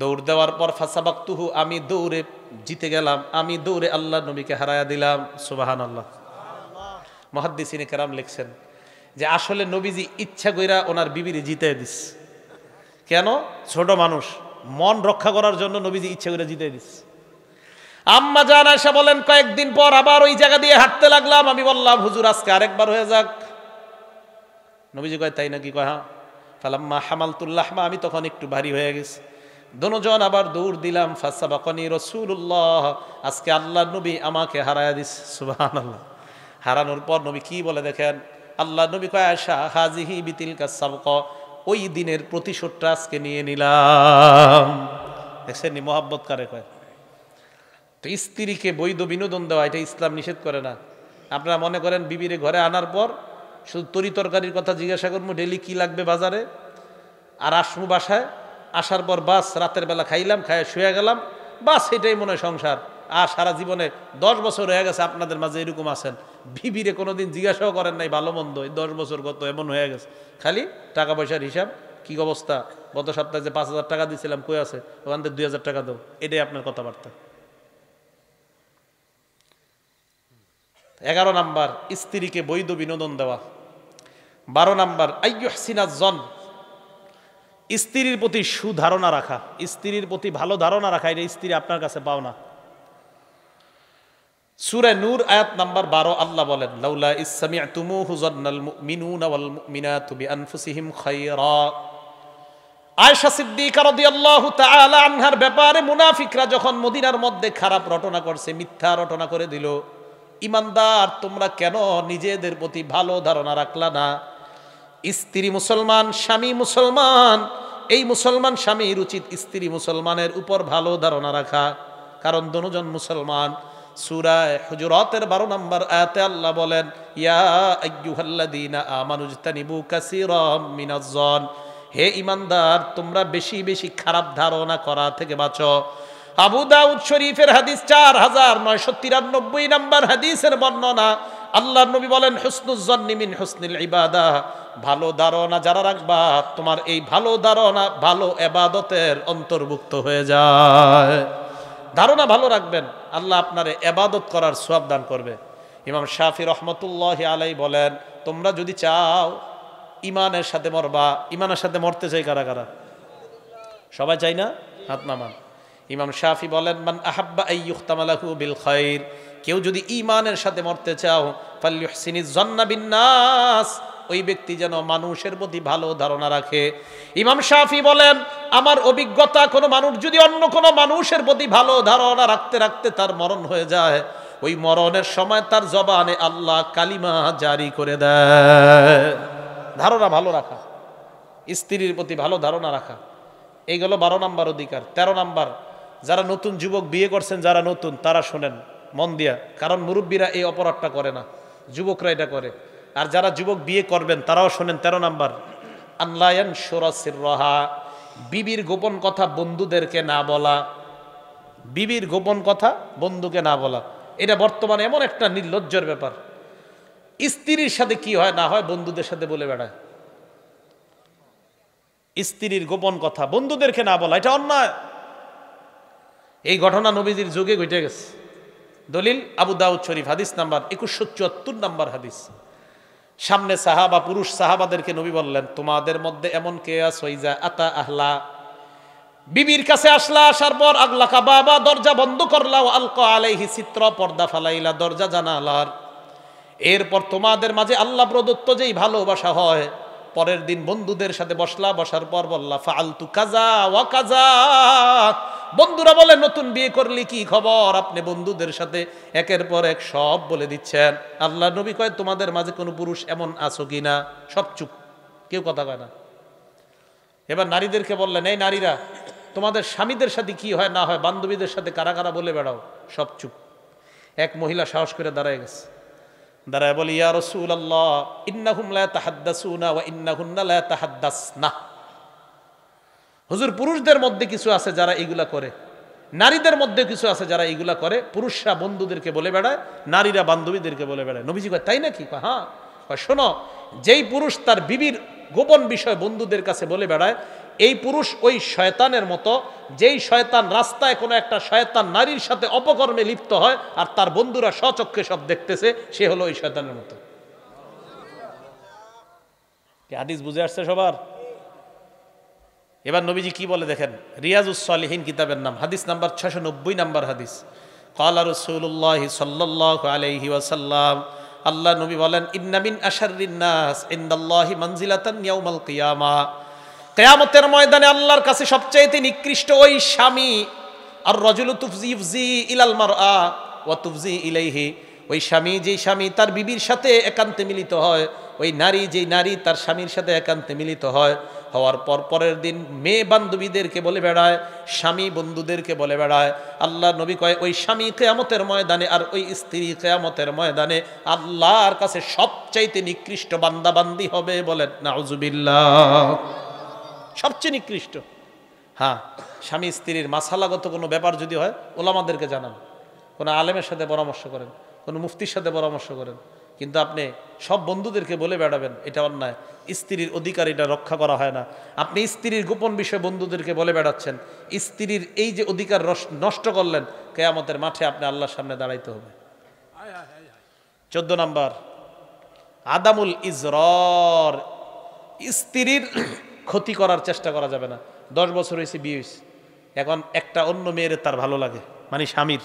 দৌড় দেওয়ার পর ফাঁসাবাক্তুহু আমি দৌড়ে জিতে গেলাম আমি দৌড়ে আল্লাহ নবীকে হারায়া দিলাম সুবাহান আল্লাহ মহাদ্দিসিনে কেরাম লিখছেন যে আসলে নবীজি ইচ্ছা কইরা ওনার বিবিরে জিতে দিস কেন ছোট মানুষ মন রক্ষা করার জন্য নবীজি ইচ্ছা করে জিতে দিস আম্মা যান আসা বলেন কয়েকদিন পর আবার ওই জায়গা দিয়ে হাঁটতে লাগলাম আমি বললাম হুজুর আজকে আরেকবার হয়ে যাক নবীজি কয় তাই নাকি কয় হ্যাঁ আম্মা হামাল তুল্লাহমা আমি তখন একটু ভারী হয়ে গেছি দনোজন আবার দৌড় দিলাম ফাসাবাকনি রসুল্লাহ আজকে আল্লাহ নবী আমাকে হারায়া দিস সুবাহ আল্লাহ হারানোর পর নবী কি বলে দেখেন আল্লাহ নবী কয় আশা হাজিহি বিতিল কাসাবক ওই দিনের প্রতিশোধটা আজকে নিয়ে নিলাম দেখছেন নি মোহাব্বত কারে কয় তো স্ত্রীকে বৈধ বিনোদন দেওয়া এটা ইসলাম নিষেধ করে না আপনারা মনে করেন বিবিরে ঘরে আনার পর শুধু তরি তরকারির কথা জিজ্ঞাসা করবো ডেলি কি লাগবে বাজারে আর আসমু বাসায় আসার পর বাস রাতের বেলা খাইলাম খাইয়ে শুয়ে গেলাম বাস এটাই মনে হয় সংসার আর সারা জীবনে দশ বছর হয়ে গেছে আপনাদের মাঝে এরকম আছেন ভিবিরে কোনো দিন জিজ্ঞাসাও করেন নাই ভালো মন্দ এই দশ বছর গত এমন হয়ে গেছে খালি টাকা পয়সার হিসাব কি অবস্থা গত সপ্তাহে যে পাঁচ হাজার টাকা দিয়েছিলাম কই আছে ওখান থেকে দুই হাজার টাকা দেবো এটাই আপনার কথাবার্তা এগারো নাম্বার স্ত্রীকে বৈধ বিনোদন দেওয়া বারো নাম্বার জন স্ত্রীর প্রতি সুধারণা রাখা স্ত্রীর প্রতি ভালো ধারণা রাখা এটা স্ত্রী আপনার কাছে পাও না সুরে নূর আয়াত নাম্বার বারো আল্লাহ বলেন লাউলা ইসামিয়া তুমু হুজন্নাল মিনুন ওয়াল মিনা তুমি আনফুসিহিম খাইরা আয়সা সিদ্দিকা তাআলা আনহার ব্যাপারে মুনাফিকরা যখন মদিনার মধ্যে খারাপ রটনা করছে মিথ্যা রটনা করে দিল ইমানদার তোমরা কেন নিজেদের প্রতি ভালো ধারণা রাখলা না স্ত্রী মুসলমান স্বামী মুসলমান এই মুসলমান স্বামীর উচিত স্ত্রী মুসলমানের উপর ভালো ধারণা রাখা কারণ দুজন মুসলমান সুরায় হুজুরতের বারো নম্বর আয়াতে আল্লাহ বলেন ইয়া হে ইমানদার তোমরা বেশি বেশি খারাপ ধারণা করা থেকে বাঁচো আবু দাউদ শরীফের হাদিস চার হাজার নয়শো তিরানব্বই নাম্বার হাদিসের বর্ণনা আল্লাহ নবী বলেন হুসনুজ্জন্নিমিন হুসনিল ইবাদা ভালো ধারণা যারা রাখবা তোমার এই ভালো ধারণা ভালো এবাদতের অন্তর্ভুক্ত হয়ে যায় ধারণা ভালো রাখবেন আল্লাহ আপনার এবাদত করার সব দান করবে ইমাম শাফি রহমতুল্লাহ আলাই বলেন তোমরা যদি চাও ইমানের সাথে মরবা ইমানের সাথে মরতে চাই কারা কারা সবাই চাই না হাত নামান ইমাম শাফি বলেন মান আহাব্বা ইউখতামালাহু বিল খৈর কেউ যদি ইমানের সাথে মরতে চাও ফাল্লুহসিনি জন্না বিন্নাস ওই ব্যক্তি যেন মানুষের প্রতি ভালো ধারণা রাখে ইমাম শাফি বলেন আমার অভিজ্ঞতা কোনো মানুষ যদি অন্য কোনো মানুষের প্রতি ভালো ধারণা রাখতে রাখতে তার মরণ হয়ে যায় ওই মরণের সময় তার জবানে আল্লাহ কালিমা জারি করে দেয় ধারণা ভালো রাখা স্ত্রীর প্রতি ভালো ধারণা রাখা এই গেল বারো নাম্বার অধিকার তেরো নাম্বার যারা নতুন যুবক বিয়ে করছেন যারা নতুন তারা শোনেন মন দিয়া কারণ মুরব্বীরা এই অপরাধটা করে না যুবকরা এটা করে আর যারা যুবক বিয়ে করবেন তারাও শোনেন তেরো নাম্বার আল্লায়ন সোরাসির রহা বিবির গোপন কথা বন্ধুদেরকে না বলা বিবির গোপন কথা বন্ধুকে না বলা এটা বর্তমানে এমন একটা নির্লজ্জর ব্যাপার স্ত্রীর সাথে কি হয় না হয় বন্ধুদের সাথে বলে বেড়ায় স্ত্রীর গোপন কথা বন্ধুদেরকে না বলা এটা অন্যায় এই ঘটনা নবীজির যুগে ঘটে গেছে দলিল আবু দাউদ শরীফ হাদিস নাম্বার একুশশো চুয়াত্তর নাম্বার হাদিস সামনে সাহাবা পুরুষ সাহাবাদেরকে নবী বললেন তোমাদের মধ্যে এমন কে আসা আতা আহলা বিবির কাছে আসলা আসার পর আগলা বাবা দরজা বন্ধ করলাও আলক আলাইহি চিত্র পর্দা ফালাইলা দরজা জানালার এরপর তোমাদের মাঝে আল্লাহ প্রদত্ত যেই ভালোবাসা হয় পরের দিন বন্ধুদের সাথে বসলা বসার পর বললা ফালতু কাজা ওয়া কাজা বন্ধুরা বলে নতুন বিয়ে করলি কি খবর আপনি বন্ধুদের সাথে একের পর এক সব বলে দিচ্ছেন আল্লাহ নবী কয় তোমাদের মাঝে কোনো পুরুষ এমন আছো কি না সব চুপ কেউ কথা কয় না এবার নারীদেরকে বললেন এই নারীরা তোমাদের স্বামীদের সাথে কি হয় না হয় বান্ধবীদের সাথে কারা কারা বলে বেড়াও সব চুপ এক মহিলা সাহস করে দাঁড়ায় গেছে দাঁড়ায় বলি ইয়া রসুল আল্লাহ ইন্নাহুমলা তাহাদ্দাসুনা ওয়া ইন্নাহুন্নালা তাহাদ্দাসনা হুজুর পুরুষদের মধ্যে কিছু আছে যারা এগুলা করে নারীদের মধ্যে কিছু আছে যারা এগুলা করে পুরুষরা বন্ধুদেরকে বলে বেড়ায় নারীরা বান্ধবীদেরকে বলে বেড়ায় নবীজি কয় তাই নাকি হ্যাঁ শোনো যেই পুরুষ তার বিবির গোপন বিষয় বন্ধুদের কাছে বলে বেড়ায় এই পুরুষ ওই শয়তানের মতো যেই শয়তান রাস্তায় কোনো একটা শয়তান নারীর সাথে অপকর্মে লিপ্ত হয় আর তার বন্ধুরা সচক্ষে সব দেখতেছে সে হলো ওই শয়তানের মতো হাদিস বুঝে আসছে সবার এবার নবীজি কি বলে দেখেন রিয়াজুসলিহীন কিতাবের নাম হাদিস নাম্বার ছশো নব্বই নাম্বার হাদিস কলা রসুল্লাহ সাল্লাহ আলহি ওয়াসাল্লাম আল্লাহ নবী বলেন ইন্নামিন আশারিন নাস ইন্দাল্লাহি মঞ্জিলাতান ইয়াউমাল কিয়ামা কেয়ামতের ময়দানে আল্লাহর কাছে সবচাইতে নিকৃষ্ট ওই স্বামী আর রজুল তুফজি ইলাল মার আ ও তুফজি ইলাইহি ওই স্বামী যেই স্বামী তার বিবির সাথে একান্তে মিলিত হয় ওই নারী যেই নারী তার স্বামীর সাথে একান্তে মিলিত হয় হওয়ার পর পরের দিন মেয়ে বান্ধবীদেরকে বলে বেড়ায় স্বামী বন্ধুদেরকে বলে বেড়ায় আল্লাহ নবী কয় ওই স্বামী কেয়ামতের ময়দানে আর ওই স্ত্রী কেয়ামতের ময়দানে আল্লাহর কাছে সবচাইতে নিকৃষ্ট বান্দাবান্দি হবে বলেন নাউজুবিল্লাহ সবচেয়ে নিকৃষ্ট হ্যাঁ স্বামী স্ত্রীর মাসালাগত কোনো ব্যাপার যদি হয় ওলামাদেরকে জানান কোনো আলেমের সাথে পরামর্শ করেন কোনো মুফতির সাথে পরামর্শ করেন কিন্তু আপনি সব বন্ধুদেরকে বলে বেড়াবেন এটা অন্যায় স্ত্রীর অধিকার এটা রক্ষা করা হয় না আপনি স্ত্রীর গোপন বিষয়ে বন্ধুদেরকে বলে বেড়াচ্ছেন স্ত্রীর এই যে অধিকার নষ্ট করলেন কেয়ামতের মাঠে আপনি আল্লাহর সামনে দাঁড়াইতে হবে চোদ্দ নাম্বার আদামুল ইজর স্ত্রীর ক্ষতি করার চেষ্টা করা যাবে না দশ বছর হয়েছে বিয়ে হয়েছে এখন একটা অন্য মেয়ের তার ভালো লাগে মানে স্বামীর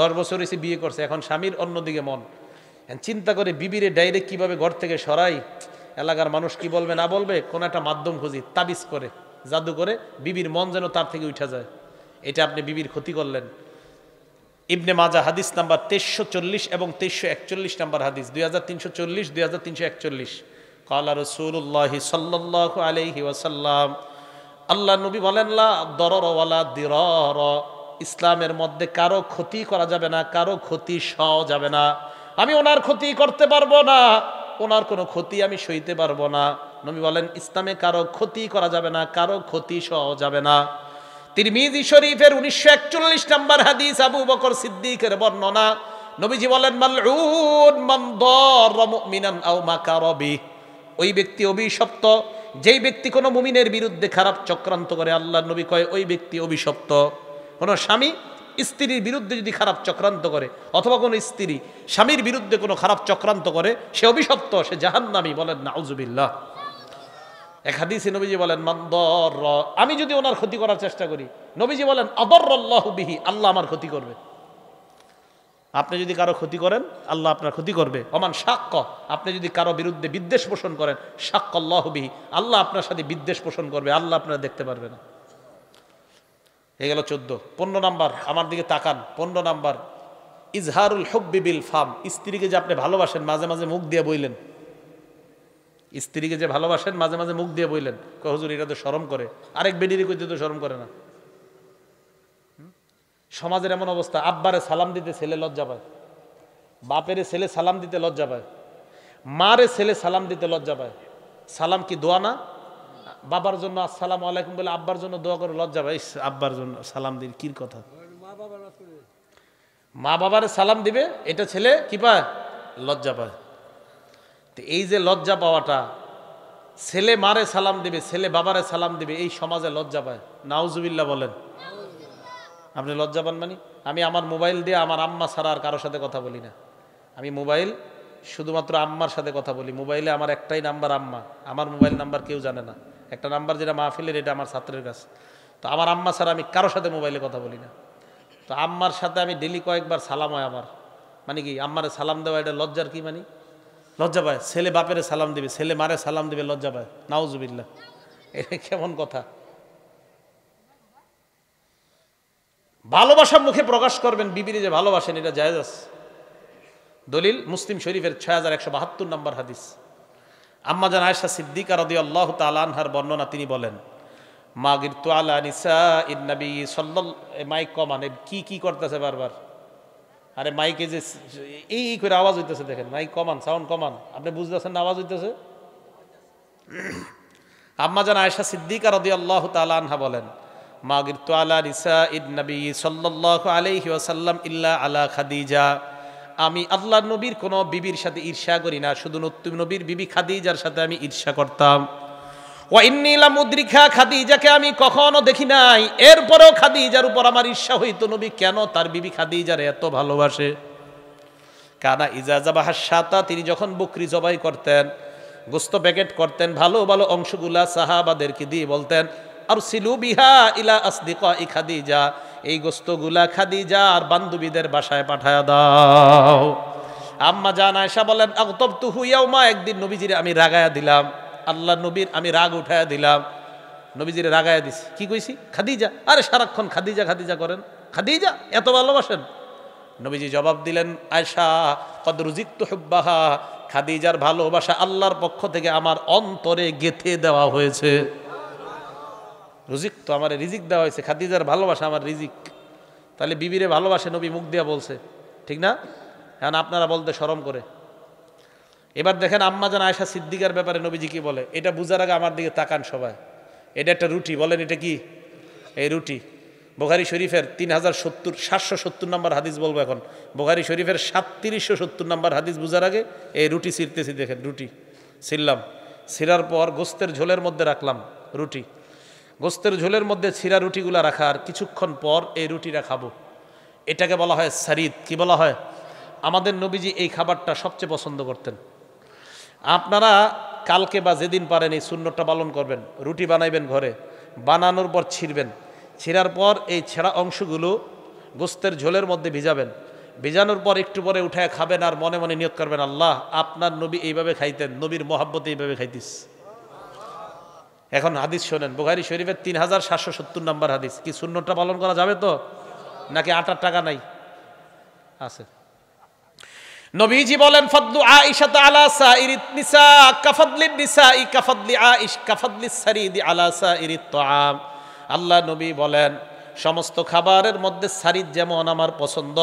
দশ বছর হয়েছে বিয়ে করছে এখন স্বামীর অন্যদিকে মন চিন্তা করে বিবিরে ডাইরেক্ট কিভাবে ঘর থেকে সরাই এলাকার মানুষ কি বলবে না বলবে কোনো একটা মাধ্যম খুঁজি তাবিজ করে জাদু করে বিবির মন যেন তার থেকে উঠা যায় এটা আপনি বিবির ক্ষতি করলেন ইবনে মাজা হাদিস নাম্বার তেইশশো চল্লিশ এবং তেইশশো একচল্লিশ নাম্বার হাদিস দুই হাজার তিনশো চল্লিশ দুই হাজার তিনশো একচল্লিশ কালা রসুল্লাহি সাল্লাহ আলহি ওয়াসাল্লাম আল্লাহ নবী বলেন দরওয়ালা দির ইসলামের মধ্যে কারো ক্ষতি করা যাবে না কারো ক্ষতি স যাবে না আমি ওনার ক্ষতি করতে পারবো না ওনার কোনো ক্ষতি আমি সইতে পারবো না নবী বলেন ইসলামে কারো ক্ষতি করা যাবে না কারো ক্ষতি স যাবে না তিরমিজি শরীফের উনিশশো একচল্লিশ নম্বর হাদিস আবু বকর সিদ্দিকের বর্ণনা নবীজি বলেন মাল্লুন মন্দর মিনান আও মাকারবি ওই ব্যক্তি অভিশপ্ত যেই ব্যক্তি কোনো মুমিনের বিরুদ্ধে খারাপ চক্রান্ত করে আল্লাহ নবী কয় ওই ব্যক্তি অভিশপ্ত কোনো স্বামী স্ত্রীর বিরুদ্ধে যদি খারাপ চক্রান্ত করে অথবা কোনো স্ত্রী স্বামীর বিরুদ্ধে কোনো খারাপ চক্রান্ত করে সে অভিশপ্ত সে জাহান্নামি বলেন নাউজুবিল্লাহ এক হাদিসে নবীজি বলেন মন্দর আমি যদি ওনার ক্ষতি করার চেষ্টা করি নবীজি বলেন আদর আল্লাহ আমার ক্ষতি করবে আপনি যদি কারো ক্ষতি করেন আল্লাহ আপনার ক্ষতি করবে অমান সাক্ষ্য আপনি যদি কারো বিরুদ্ধে বিদ্বেষ পোষণ করেন সাক্ষ্য হবি আল্লাহ আপনার সাথে বিদ্বেষ পোষণ করবে আল্লাহ আপনারা দেখতে পারবে না হয়ে গেল চোদ্দ পনেরো নাম্বার আমার দিকে তাকান পনেরো নাম্বার ইজহারুল হব্বিবিল বিল ফাম স্ত্রীকে যে আপনি ভালোবাসেন মাঝে মাঝে মুখ দিয়ে বইলেন স্ত্রীকে যে ভালোবাসেন মাঝে মাঝে মুখ দিয়ে বইলেন কহজুর এটা তো সরম করে আরেক বেডিরি করতে তো সরম করে না সমাজের এমন অবস্থা আব্বারে সালাম দিতে ছেলে লজ্জা পায় বাপেরে ছেলে সালাম দিতে লজ্জা পায় মারে ছেলে সালাম দিতে লজ্জা পায় সালাম কি দোয়া না বাবার জন্য আসসালাম আলাইকুম বলে আব্বার জন্য দোয়া করে লজ্জা পায় আব্বার জন্য সালাম দিন কির কথা মা বাবার সালাম দিবে এটা ছেলে কি পায় লজ্জা পায় তো এই যে লজ্জা পাওয়াটা ছেলে মারে সালাম দিবে ছেলে বাবারে সালাম দিবে এই সমাজে লজ্জা পায় নাউজুবিল্লা বলেন আপনি লজ্জাবান মানি আমি আমার মোবাইল দিয়ে আমার আম্মা ছাড়া আর কারোর সাথে কথা বলি না আমি মোবাইল শুধুমাত্র আম্মার সাথে কথা বলি মোবাইলে আমার একটাই নাম্বার আম্মা আমার মোবাইল নাম্বার কেউ জানে না একটা নাম্বার যেটা মাহফিলের এটা আমার ছাত্রের কাছে তো আমার আম্মা ছাড়া আমি কারোর সাথে মোবাইলে কথা বলি না তো আম্মার সাথে আমি ডেলি কয়েকবার সালাম হয় আমার মানে কি আম্মারে সালাম দেওয়া এটা লজ্জার কি মানে লজ্জা পায় ছেলে বাপেরে সালাম দিবে ছেলে মারে সালাম দিবে লজ্জা পায় নাউজুবিল্লা এটা কেমন কথা ভালোবাসা মুখে প্রকাশ করবেন বিবিরে যে ভালোবাসেন এটা জায়েজ আছে দলিল মুসলিম শরীফের ছয় হাজার একশো বাহাত্তর নম্বর হাদিস আম্মা জান আয়সা সিদ্দিকা রদি আল্লাহ তালানহার বর্ণনা তিনি বলেন মা গিরতু আল্লাহ নিসা ইন্নবী সল্ল মাইক কমান কি কি করতেছে বারবার আরে মাইকে যে এই এই করে আওয়াজ হইতেছে দেখেন মাইক কমান সাউন্ড কমান আপনি বুঝতেছেন না আওয়াজ হইতেছে আম্মা জান আয়সা সিদ্দিকা রদি আল্লাহ তালানহা বলেন তো আলা রিসা ইদ নবী খাদিজা আমি আল্লাহ নবীর কোনো বিবির সাথে ঈর্ষা করি না শুধু নতুন নবীর বিবি খাদিজার সাথে আমি ঈর্ষা করতাম ও ইন্নিলা মুদ্রিকা খাদিজাকে আমি কখনো দেখি নাই এরপরেও খাদিজার উপর আমার ঈর্ষা হইত নবী কেন তার বিবি খাদিজার এত ভালোবাসে কানা ইজাজা বাহার সাতা তিনি যখন বকরি জবাই করতেন গোস্ত প্যাকেট করতেন ভালো ভালো অংশগুলা সাহাবাদেরকে দিয়ে বলতেন আর বিহা ইলা আসদিক ই খাদিজা এই গোস্তগুলা খাদিজা আর বান্ধবীদের বাসায় পাঠায় দাও আম্মা জান আয়সা বলেন আগতব তু মা একদিন নবীজিরে আমি রাগায়া দিলাম আল্লাহ নবীর আমি রাগ উঠায়া দিলাম নবীজিরে রাগায়া দিছি কি কইছি খাদিজা আরে সারাক্ষণ খাদিজা খাদিজা করেন খাদিজা এত ভালোবাসেন নবীজি জবাব দিলেন আয়সা কদরুজিক্ত হুব্বাহা খাদিজার ভালোবাসা আল্লাহর পক্ষ থেকে আমার অন্তরে গেথে দেওয়া হয়েছে রুজিক তো আমার রিজিক দেওয়া হয়েছে খাদিজার ভালোবাসা আমার রিজিক তাহলে বিবিরে ভালোবাসে নবী মুখ দিয়া বলছে ঠিক না এখন আপনারা বলতে সরম করে এবার দেখেন আম্মা যেন আয়সা সিদ্দিকার ব্যাপারে নবীজি কি বলে এটা বুঝার আগে আমার দিকে তাকান সবাই এটা একটা রুটি বলেন এটা কি এই রুটি বোখারি শরীফের তিন হাজার সত্তর সাতশো সত্তর নম্বর হাদিস বলবো এখন বোখারি শরীফের সাতত্রিশশো সত্তর নম্বর হাদিস বুঝার আগে এই রুটি ছিঁড়তেছি দেখেন রুটি ছিললাম ছিঁড়ার পর গোস্তের ঝোলের মধ্যে রাখলাম রুটি গোস্তের ঝোলের মধ্যে ছিঁড়া রুটিগুলো রাখার কিছুক্ষণ পর এই রুটিরা খাবো এটাকে বলা হয় সারিদ কি বলা হয় আমাদের নবীজি এই খাবারটা সবচেয়ে পছন্দ করতেন আপনারা কালকে বা যেদিন পারেন এই শূন্যটা পালন করবেন রুটি বানাইবেন ঘরে বানানোর পর ছিঁড়বেন ছিঁড়ার পর এই ছেঁড়া অংশগুলো গোস্তের ঝোলের মধ্যে ভিজাবেন ভিজানোর পর একটু পরে উঠে খাবেন আর মনে মনে নিয়োগ করবেন আল্লাহ আপনার নবী এইভাবে খাইতেন নবীর মহাব্বত এইভাবে খাইতিস এখন হাদিস শোনেন বুখারি শরীফের তিন হাজার সাতশো সত্তর নম্বর হাদিস কি শূন্যটা পালন করা যাবে তো নাকি আটার টাকা নাই আছে নবীজি বলেন ফাদলু আয়েশাত আলা সাইরিত নিসা কাফাদলিন নিসাই কাফাদলি আয়েশ কাফাদলি সারিদি আলা সাইরিত তাআম আল্লাহ নবী বলেন সমস্ত খাবারের মধ্যে সারিদ যেমন আমার পছন্দ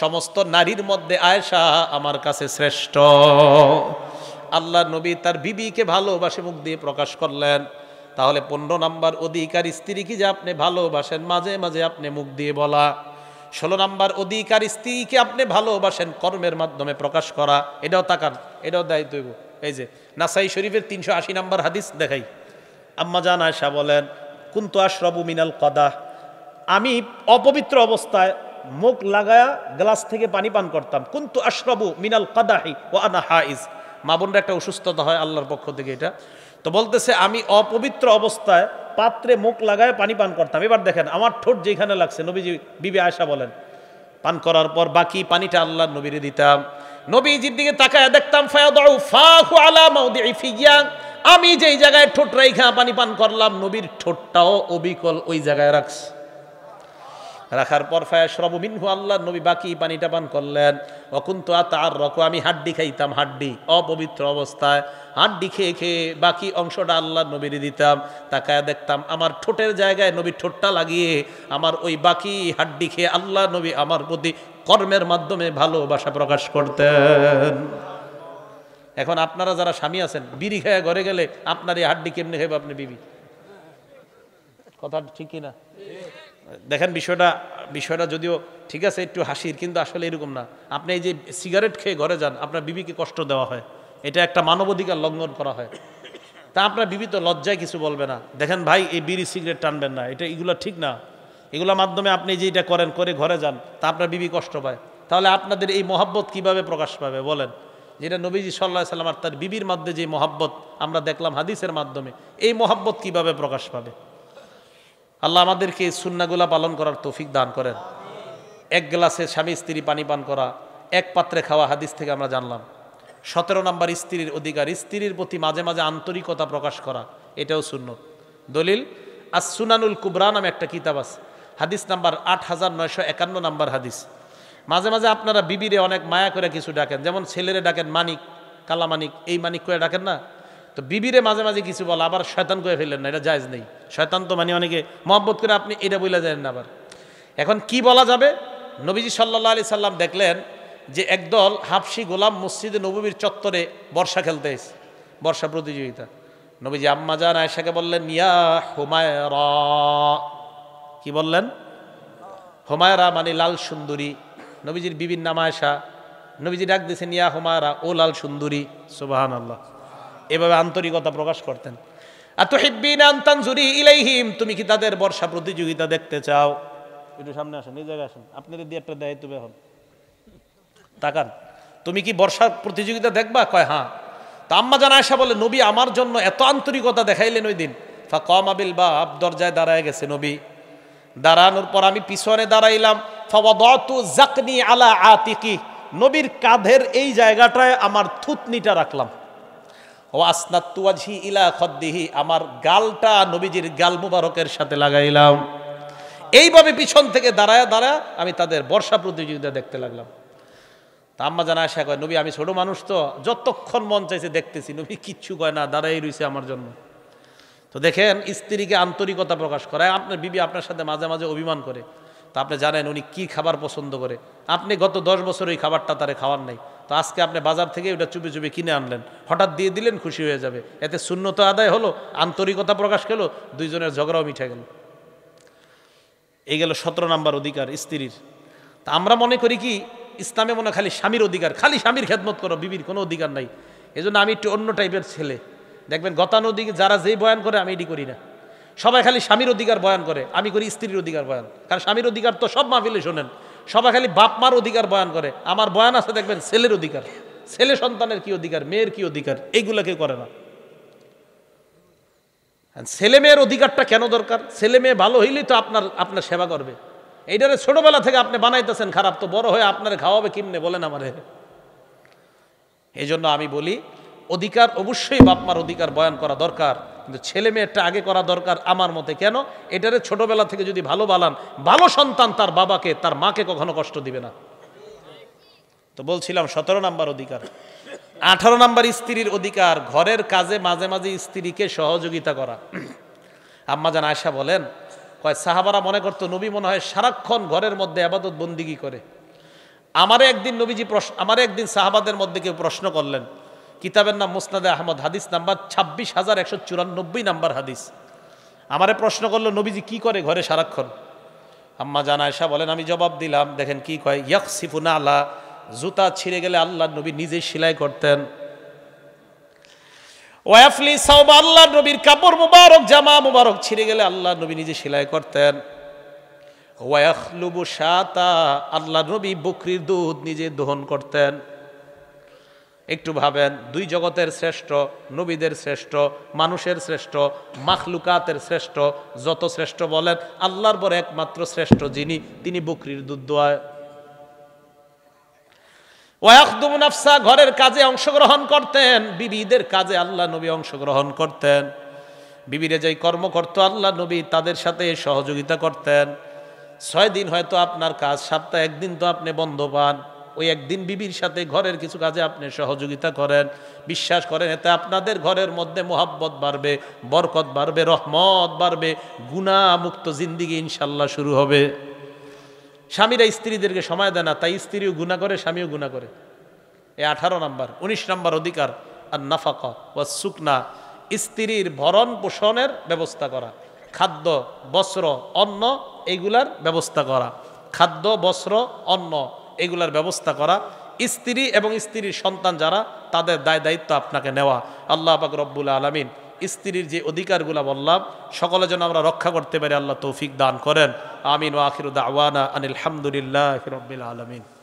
সমস্ত নারীর মধ্যে আয়েশা আমার কাছে শ্রেষ্ঠ আল্লাহ নবী তার বিবিকে ভালোবাসে মুখ দিয়ে প্রকাশ করলেন তাহলে পনেরো নাম্বার অধিকার স্ত্রীকে যে আপনি ভালোবাসেন মাঝে মাঝে আপনি মুখ দিয়ে বলা ষোলো নাম্বার অধিকার স্ত্রীকে আপনি ভালোবাসেন কর্মের মাধ্যমে প্রকাশ করা এটাও তাকান এটাও দায়িত্ব এই যে নাসাই শরীফের তিনশো আশি নাম্বার হাদিস দেখাই আম্মা জান আয়সা বলেন কুন্তু আশরবু মিনাল কদা আমি অপবিত্র অবস্থায় মুখ লাগায়া গ্লাস থেকে পানি পান করতাম কুন্তু আশরবু মিনাল কদাহি ও আনা হাইজ মা বোনরা একটা অসুস্থতা হয় আল্লাহর পক্ষ থেকে এটা তো বলতেছে আমি অপবিত্র অবস্থায় পাত্রে মুখ লাগায় পানি পান করতাম এবার দেখেন আমার ঠোঁট যেখানে লাগছে নবীজি বিবে আয়সা বলেন পান করার পর বাকি পানিটা আল্লাহ নবীরে দিতাম নবীজির দিকে তাকায় দেখতাম আমি যেই জায়গায় ঠোঁট রাইখা পানি পান করলাম নবীর ঠোঁটটাও অবিকল ওই জায়গায় রাখছে রাখার পর ফায়াশরাবু মিনহু আল্লাহ নবী বাকি পানিটা পান করলেন অকুন্ত তার রক আমি হাড্ডি খাইতাম হাড্ডি অপবিত্র অবস্থায় হাড্ডি খেয়ে খেয়ে বাকি অংশটা আল্লাহ নবীর দিতাম তাকায় দেখতাম আমার ঠোঁটের জায়গায় নবীর ঠোঁটটা লাগিয়ে আমার ওই বাকি হাড্ডি খেয়ে আল্লাহ নবী আমার প্রতি কর্মের মাধ্যমে ভালোবাসা প্রকাশ করতেন এখন আপনারা যারা স্বামী আছেন বিড়ি খেয়ে ঘরে গেলে আপনার এই হাড্ডি কেমনি খেয়ে আপনি বিবি কথা ঠিক কিনা দেখেন বিষয়টা বিষয়টা যদিও ঠিক আছে একটু হাসির কিন্তু আসলে এরকম না আপনি এই যে সিগারেট খেয়ে ঘরে যান আপনার বিবিকে কষ্ট দেওয়া হয় এটা একটা মানবাধিকার লঙ্ঘন করা হয় তা আপনার বিবি তো লজ্জায় কিছু বলবে না দেখেন ভাই এই বিড়ি সিগারেট টানবেন না এটা এগুলো ঠিক না এগুলোর মাধ্যমে আপনি যে এটা করেন করে ঘরে যান তা আপনার বিবি কষ্ট পায় তাহলে আপনাদের এই মহাব্বত কিভাবে প্রকাশ পাবে বলেন যেটা নবীজি সাল্লাহ সাল্লাম আর তার বিবির মধ্যে যে মহাব্বত আমরা দেখলাম হাদিসের মাধ্যমে এই মহাব্বত কিভাবে প্রকাশ পাবে আল্লাহ আমাদেরকে সুন্নাগুলা পালন করার তৌফিক দান করেন এক গ্লাসে স্বামী স্ত্রী পানি পান করা এক পাত্রে খাওয়া হাদিস থেকে আমরা জানলাম সতেরো নম্বর স্ত্রীর অধিকার স্ত্রীর প্রতি মাঝে মাঝে আন্তরিকতা প্রকাশ করা এটাও শূন্য দলিল আর সুনানুল কুবরা নামে একটা কিতাব আছে হাদিস নাম্বার আট হাজার নয়শো একান্ন নাম্বার হাদিস মাঝে মাঝে আপনারা বিবিরে অনেক মায়া করে কিছু ডাকেন যেমন ছেলেরে ডাকেন মানিক কালামানিক এই মানিক করে ডাকেন না তো বিবিরে মাঝে মাঝে কিছু বলা আবার শয়তান করে ফেললেন না এটা জায়জ নেই শয়তান তো মানে অনেকে মহব্বত করে আপনি এটা বলে যায় না আবার এখন কি বলা যাবে নবীজি সাল্লাহ আলি সাল্লাম দেখলেন যে একদল হাফসি গোলাম মসজিদে নবীর চত্বরে বর্ষা খেলতে এসে বর্ষা প্রতিযোগিতা নবীজি আম্মাজান আয়েশাকে বললেন ইয়া হোমায়রা কি বললেন হোমায়রা মানে লাল সুন্দরী নবীজির বিবির নাম নবীজি ডাক দিয়েছেন ইয়া হোমায়রা ও লাল সুন্দরী সুবাহান আল্লাহ এভাবে আন্তরিকতা প্রকাশ করতেন আন্তহিবিনান্তানজুরি ইলাইহিম তুমি কি তাদের বর্ষা প্রতিযোগিতা দেখতে চাও একটু সামনে আসেন এই জায়গায় আসেন আপনি দিয়ে একটা দায়িত্ব এখন তাকান তুমি কি বর্ষার প্রতিযোগিতা দেখবা কয় হ্যাঁ তা আম্মা জানা আসা বলে নবী আমার জন্য এত আন্তরিকতা দেখাইলেন ওই দিন ফা কম আবিল বাপ দরজায় দাঁড়ায় গেছে নবী দাঁড়ানোর পর আমি পিছনে দাঁড়াইলাম ফাওয়াদু জাকনি আলা আতিকি নবীর কাঁধের এই জায়গাটায় আমার থুতনিটা রাখলাম ও আসনাতুয়াজি ইলা খদ্দিহি আমার গালটা নবীজির গাল মুবারকের সাথে লাগাইলাম এইভাবে পিছন থেকে দাঁড়ায় দাঁড়ায় আমি তাদের বর্ষা প্রতিযোগিতা দেখতে লাগলাম আম্মা জানা আশা কয় নবী আমি ছোট মানুষ তো যতক্ষণ মন চাইছে দেখতেছি নবী কিচ্ছু কয় না দাঁড়াই রয়েছে আমার জন্য তো দেখেন স্ত্রীকে আন্তরিকতা প্রকাশ করায় আপনার বিবি আপনার সাথে মাঝে মাঝে অভিমান করে তা আপনি জানেন উনি কী খাবার পছন্দ করে আপনি গত দশ বছর ওই খাবারটা তারে খাওয়ার নাই তো আজকে আপনি বাজার থেকে ওটা চুপে চুপে কিনে আনলেন হঠাৎ দিয়ে দিলেন খুশি হয়ে যাবে এতে শূন্যতা আদায় হলো আন্তরিকতা প্রকাশ কেলো দুইজনের ঝগড়াও মিঠে গেল এই গেল সতেরো নাম্বার অধিকার স্ত্রীর তা আমরা মনে করি কি ইসলামে মনে খালি স্বামীর অধিকার খালি স্বামীর খেদমত করো বিবির কোনো অধিকার নাই এজন্য আমি একটু অন্য টাইপের ছেলে দেখবেন গতানুদিকে যারা যেই বয়ান করে আমি এটি করি না সবাই খালি স্বামীর অধিকার বয়ান করে আমি করি স্ত্রীর অধিকার বয়ান কারণ স্বামীর অধিকার তো সব মাহফিলে শোনেন সবাই খালি বাপ মার অধিকার বয়ান করে আমার বয়ান আছে দেখবেন ছেলের অধিকার ছেলে সন্তানের কি অধিকার মেয়ের কি অধিকার এইগুলা কেউ করে না ছেলে মেয়ের অধিকারটা কেন দরকার ছেলে মেয়ে ভালো হইলেই তো আপনার আপনার সেবা করবে এইটারে ছোটবেলা থেকে আপনি বানাইতেছেন খারাপ তো বড় হয়ে আপনার খাওয়াবে কিমনে বলেন আমার এই জন্য আমি বলি অধিকার অবশ্যই বাপমার অধিকার বয়ান করা দরকার কিন্তু ছেলে মেয়েরটা আগে করা দরকার আমার মতে কেন এটারে ছোটবেলা থেকে যদি ভালো বালান ভালো সন্তান তার বাবাকে তার মাকে কখনো কষ্ট দিবে না তো বলছিলাম সতেরো নাম্বার অধিকার আঠারো নাম্বার স্ত্রীর অধিকার ঘরের কাজে মাঝে মাঝে স্ত্রীকে সহযোগিতা করা আম্মা যান আয়সা বলেন কয় সাহাবারা মনে করতো নবী মনে হয় সারাক্ষণ ঘরের মধ্যে আবাদত বন্দিগি করে আমারে একদিন নবীজি প্রশ্ন আমারে একদিন সাহাবাদের মধ্যে কেউ প্রশ্ন করলেন কিতাবের নাম মোসনাদে আহমদ হাদিস নাম্বার ছাব্বিশ হাজার একশো চুরানব্বই নাম্বার হাদিস আমারে প্রশ্ন করলো নবীজি কি করে ঘরে সারাক্ষণ আম্মা জানা এসা বলেন আমি জবাব দিলাম দেখেন কি কয় ইয়াক সিফুনা আল্লাহ জুতা ছিঁড়ে গেলে আল্লাহ নবী নিজে সেলাই করতেন ওয়াফলি সাউবা আল্লাহ নবীর কাপড় মুবারক জামা মুবারক ছিঁড়ে গেলে আল্লাহ নবী নিজে সেলাই করতেন ওয়াখলুবু সাতা আল্লাহ নবী বকরির দুধ নিজে দহন করতেন একটু ভাবেন দুই জগতের শ্রেষ্ঠ নবীদের শ্রেষ্ঠ মানুষের শ্রেষ্ঠ মাখলুকাতের শ্রেষ্ঠ যত শ্রেষ্ঠ বলেন আল্লাহর পর একমাত্র শ্রেষ্ঠ যিনি তিনি বকরির দুধ দোয়ায় নাফসা ঘরের কাজে অংশগ্রহণ করতেন বিবিদের কাজে আল্লাহ নবী অংশগ্রহণ করতেন বিবিরে যেই কর্ম করতো আল্লাহ নবী তাদের সাথে সহযোগিতা করতেন ছয় দিন হয়তো আপনার কাজ সপ্তাহে একদিন তো আপনি বন্ধ পান ওই একদিন বিবির সাথে ঘরের কিছু কাজে আপনি সহযোগিতা করেন বিশ্বাস করেন এতে আপনাদের ঘরের মধ্যে মোহাব্বত বাড়বে বরকত বাড়বে রহমত বাড়বে গুণা মুক্ত জিন্দিগি ইনশাল্লাহ শুরু হবে স্বামীরা স্ত্রীদেরকে সময় দেয় না তাই স্ত্রীও গুণা করে স্বামীও গুণা করে এ আঠারো নম্বর ১৯ নম্বর অধিকার আর নাফাক বা সুকনা স্ত্রীর ভরণ পোষণের ব্যবস্থা করা খাদ্য বস্ত্র অন্ন এইগুলার ব্যবস্থা করা খাদ্য বস্ত্র অন্ন এগুলার ব্যবস্থা করা স্ত্রী এবং স্ত্রীর সন্তান যারা তাদের দায় দায়িত্ব আপনাকে নেওয়া আল্লাহ পাক রব্বুল আলমিন স্ত্রীর যে অধিকারগুলো বললাম সকলে যেন আমরা রক্ষা করতে পারি আল্লাহ তৌফিক দান করেন আমিন ওয়াখির আওয়ানা আনিল হামদুলিল্লাহ রব্বিল আলমিন